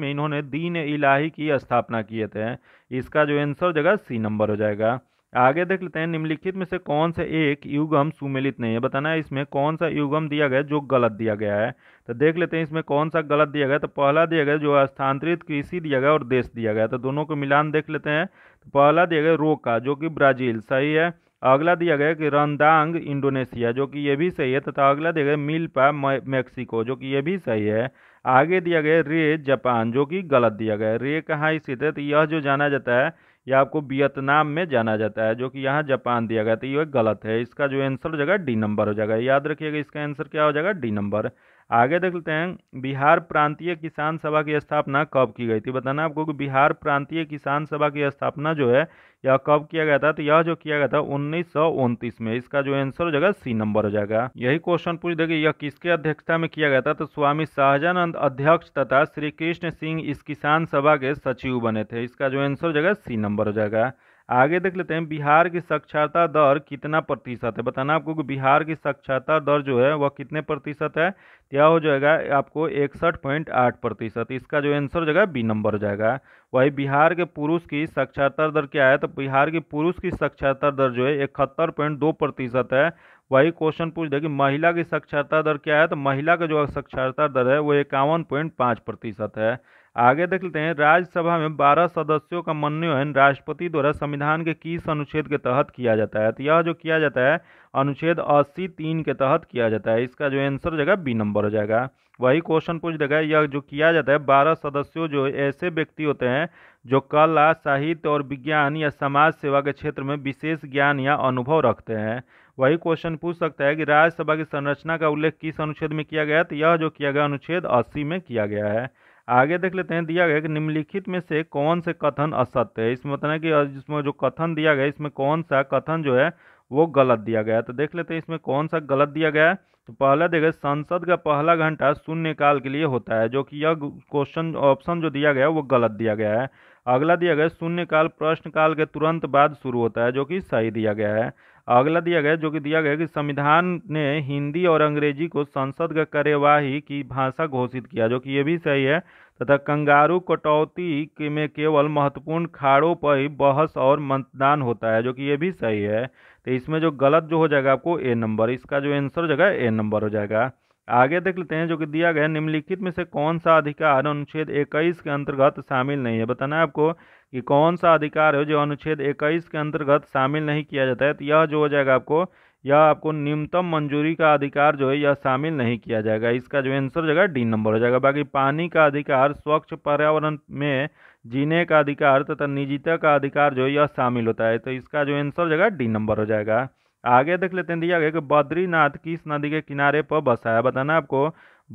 में इन्होंने दीन इलाही की स्थापना किए थे इसका जो आंसर जाएगा सी नंबर हो जाएगा आगे देख लेते हैं निम्नलिखित में से कौन से एक युगम सुमिलित नहीं है बताना है इसमें कौन सा युगम दिया गया जो गलत दिया गया है तो देख लेते हैं इसमें कौन सा गलत दिया गया तो पहला दिया गया जो स्थानांतरित कृषि दिया गया और देश दिया गया तो दोनों को मिलान देख लेते हैं तो पहला दिया गया रोका जो कि ब्राजील सही है अगला दिया गया कि रंदांग इंडोनेशिया जो कि ये भी सही है तथा अगला दिया गया मिल्पा मैक्सिको जो कि ये भी सही है आगे दिया गया रे जापान जो कि गलत दिया गया रे कहाँ स्थित है तो यह जो जाना जाता है या आपको वियतनाम में जाना जाता है जो कि यहाँ जापान दिया गया तो ये गलत है इसका जो आंसर हो जाएगा डी नंबर हो जाएगा याद रखिएगा इसका आंसर क्या हो जाएगा डी नंबर आगे देख लेते हैं बिहार प्रांतीय किसान सभा की स्थापना कब की गई थी बताना आपको कि बिहार प्रांतीय किसान सभा की स्थापना जो है यह कब किया गया था तो यह जो किया गया था उन्नीस में इसका जो आंसर हो जाएगा सी नंबर हो जाएगा यही क्वेश्चन पूछ देगी यह किसके अध्यक्षता में किया गया था तो स्वामी शाहजानंद अध्यक्ष तथा श्री कृष्ण सिंह इस किसान सभा के सचिव बने थे इसका जो आंसर हो जाएगा सी नंबर हो जाएगा आगे देख लेते हैं बिहार की साक्षरता दर कितना प्रतिशत है बताना आपको कि बिहार की साक्षरता दर जो है वह कितने प्रतिशत है क्या हो जाएगा आपको इकसठ पॉइंट आठ प्रतिशत इसका जो आंसर हो जाएगा बी नंबर हो जाएगा वही बिहार के पुरुष की साक्षरता दर क्या है तो बिहार के पुरुष की साक्षरता दर जो है इकहत्तर पॉइंट दो प्रतिशत है वही क्वेश्चन पूछ दे कि महिला की साक्षरता दर क्या है तो महिला का जो साक्षरता दर है वो इक्यावन पॉइंट पाँच प्रतिशत है आगे देख लेते हैं राज्यसभा में 12 सदस्यों का मनोनयन राष्ट्रपति द्वारा संविधान के किस अनुच्छेद के तहत किया जाता है तो यह जो किया जाता है अनुच्छेद अस्सी तीन के तहत किया जाता है इसका जो आंसर हो जाएगा बी नंबर हो जाएगा वही क्वेश्चन पूछ देगा यह जो किया जाता है बारह सदस्यों जो ऐसे व्यक्ति होते हैं जो कला साहित्य और विज्ञान या समाज सेवा के क्षेत्र में विशेष ज्ञान या अनुभव रखते हैं वही क्वेश्चन पूछ सकता है कि राज्यसभा की संरचना का उल्लेख किस अनुच्छेद में किया गया तो यह जो किया गया अनुच्छेद अस्सी में किया गया है आगे देख लेते हैं दिया गया कि निम्नलिखित में से कौन से कथन असत्य है इसमें मतलब कि इसमें जो कथन दिया गया इसमें कौन सा कथन जो है वो गलत दिया गया तो देख लेते हैं इसमें कौन सा गलत दिया गया है तो पहला देखें संसद का पहला घंटा शून्यकाल के लिए होता है जो कि यह क्वेश्चन ऑप्शन जो दिया गया है वो गलत दिया गया है अगला दिया गया शून्यकाल प्रश्नकाल के तुरंत बाद शुरू होता है जो कि सही दिया गया है अगला दिया गया जो कि दिया गया कि संविधान ने हिंदी और अंग्रेजी को संसद का कार्यवाही की भाषा घोषित किया जो कि ये भी सही है तथा कंगारू कटौती के में केवल महत्वपूर्ण खाड़ों पर ही बहस और मतदान होता है जो कि ये भी सही है तो इसमें जो गलत जो हो जाएगा आपको ए नंबर इसका जो आंसर हो जाएगा ए नंबर हो जाएगा आगे देख लेते हैं जो कि दिया गया निम्नलिखित में से कौन सा अधिकार अनुच्छेद 21 के अंतर्गत शामिल नहीं है बताना है आपको कि कौन सा अधिकार है जो अनुच्छेद 21 के अंतर्गत शामिल नहीं किया जाता है तो यह जो हो जाएगा आपको यह आपको न्यूनतम मंजूरी का अधिकार जो है यह शामिल नहीं किया जाएगा इसका जो आंसर हो जाएगा डी नंबर हो जाएगा बाकी पानी का अधिकार स्वच्छ पर्यावरण में जीने का अधिकार तथा निजीता का अधिकार जो है यह शामिल होता है तो इसका जो आंसर हो जाएगा डी नंबर हो जाएगा आगे देख लेते हैं दिया गया कि बद्रीनाथ किस नदी के किनारे पर बसा है बताना आपको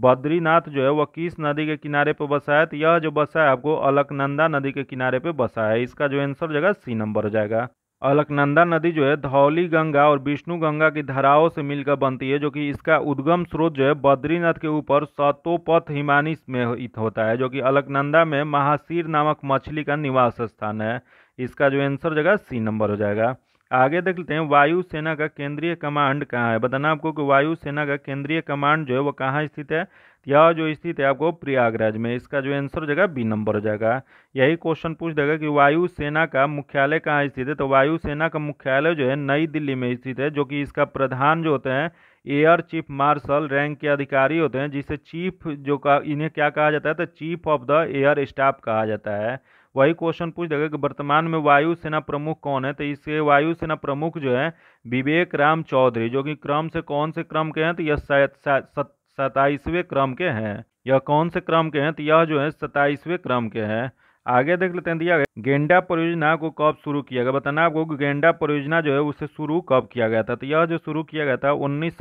बद्रीनाथ जो है वह किस नदी के किनारे पर बसा है तो यह जो बसा है आपको अलकनंदा नदी के किनारे पर बसा है इसका जो आंसर जगह सी नंबर हो जाएगा अलकनंदा नदी जो है धौली गंगा और विष्णु गंगा की धाराओं से मिलकर बनती है जो कि इसका उद्गम स्रोत जो है बद्रीनाथ के ऊपर सतोपथ हिमानी में होता है जो कि अलकनंदा में महाशीर नामक मछली का निवास स्थान है इसका जो आंसर जगह सी नंबर हो जाएगा आगे देख लेते हैं वायुसेना का केंद्रीय कमांड कहाँ है बताना आपको कि वायुसेना का केंद्रीय कमांड जो है वो कहाँ स्थित है यह जो स्थित है आपको प्रयागराज में इसका जो आंसर हो जाएगा बी नंबर हो जाएगा यही क्वेश्चन पूछ देगा कि वायुसेना का मुख्यालय कहाँ स्थित है तो वायुसेना का मुख्यालय जो है नई दिल्ली में स्थित है जो कि इसका प्रधान जो होते हैं एयर चीफ मार्शल रैंक के अधिकारी होते हैं जिसे चीफ जो का इन्हें क्या कहा जाता है तो chief of the air staff कहा जाता है वही क्वेश्चन पूछ देगा कि वर्तमान में वायुसेना प्रमुख कौन है तो इसके वायुसेना प्रमुख जो है विवेक राम चौधरी जो कि क्रम से कौन से क्रम के हैं तो यह सताईसवें क्रम के हैं यह कौन से क्रम के हैं तो यह जो है सताइसवें क्रम के हैं आगे देख लेते हैं दिया गया गेंडा परियोजना को कब शुरू किया गया बताना आपको गेंडा परियोजना जो है उसे शुरू कब किया गया था तो यह जो शुरू किया गया था उन्नीस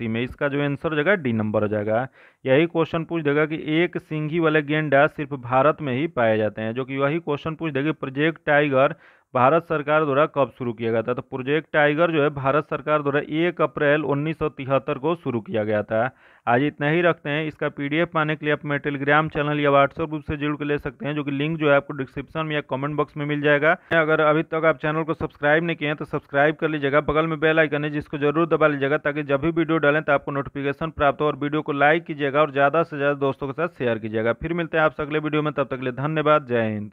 में इसका जो आंसर हो जाएगा डी नंबर हो जाएगा यही क्वेश्चन पूछ देगा कि एक सिंघी वाले गेंडा सिर्फ भारत में ही पाए जाते हैं जो कि वही क्वेश्चन पूछ देगा प्रोजेक्ट टाइगर भारत सरकार द्वारा कब शुरू किया गया था तो प्रोजेक्ट टाइगर जो है भारत सरकार द्वारा एक अप्रैल 1973 को शुरू किया गया था आज इतना ही रखते हैं इसका पीडीएफ पाने के लिए आप मेरे टेलीग्राम चैनल या व्हाट्सएप ग्रुप से जुड़ के ले सकते हैं जो कि लिंक जो है आपको डिस्क्रिप्शन में या कमेंट बॉक्स में मिल जाएगा अगर अभी तक आप चैनल को सब्सक्राइब नहीं किए हैं तो सब्सक्राइब कर लीजिएगा बगल में बेल आइकन है जिसको जरूर दबा लीजिएगा ताकि जब भी वीडियो डालें तो आपको नोटिफिकेशन प्राप्त हो और वीडियो को लाइक कीजिएगा और ज़्यादा से ज़्यादा दोस्तों के साथ शेयर कीजिएगा फिर मिलते हैं आपसे अगले वीडियो में तब तक के लिए धन्यवाद जय हिंद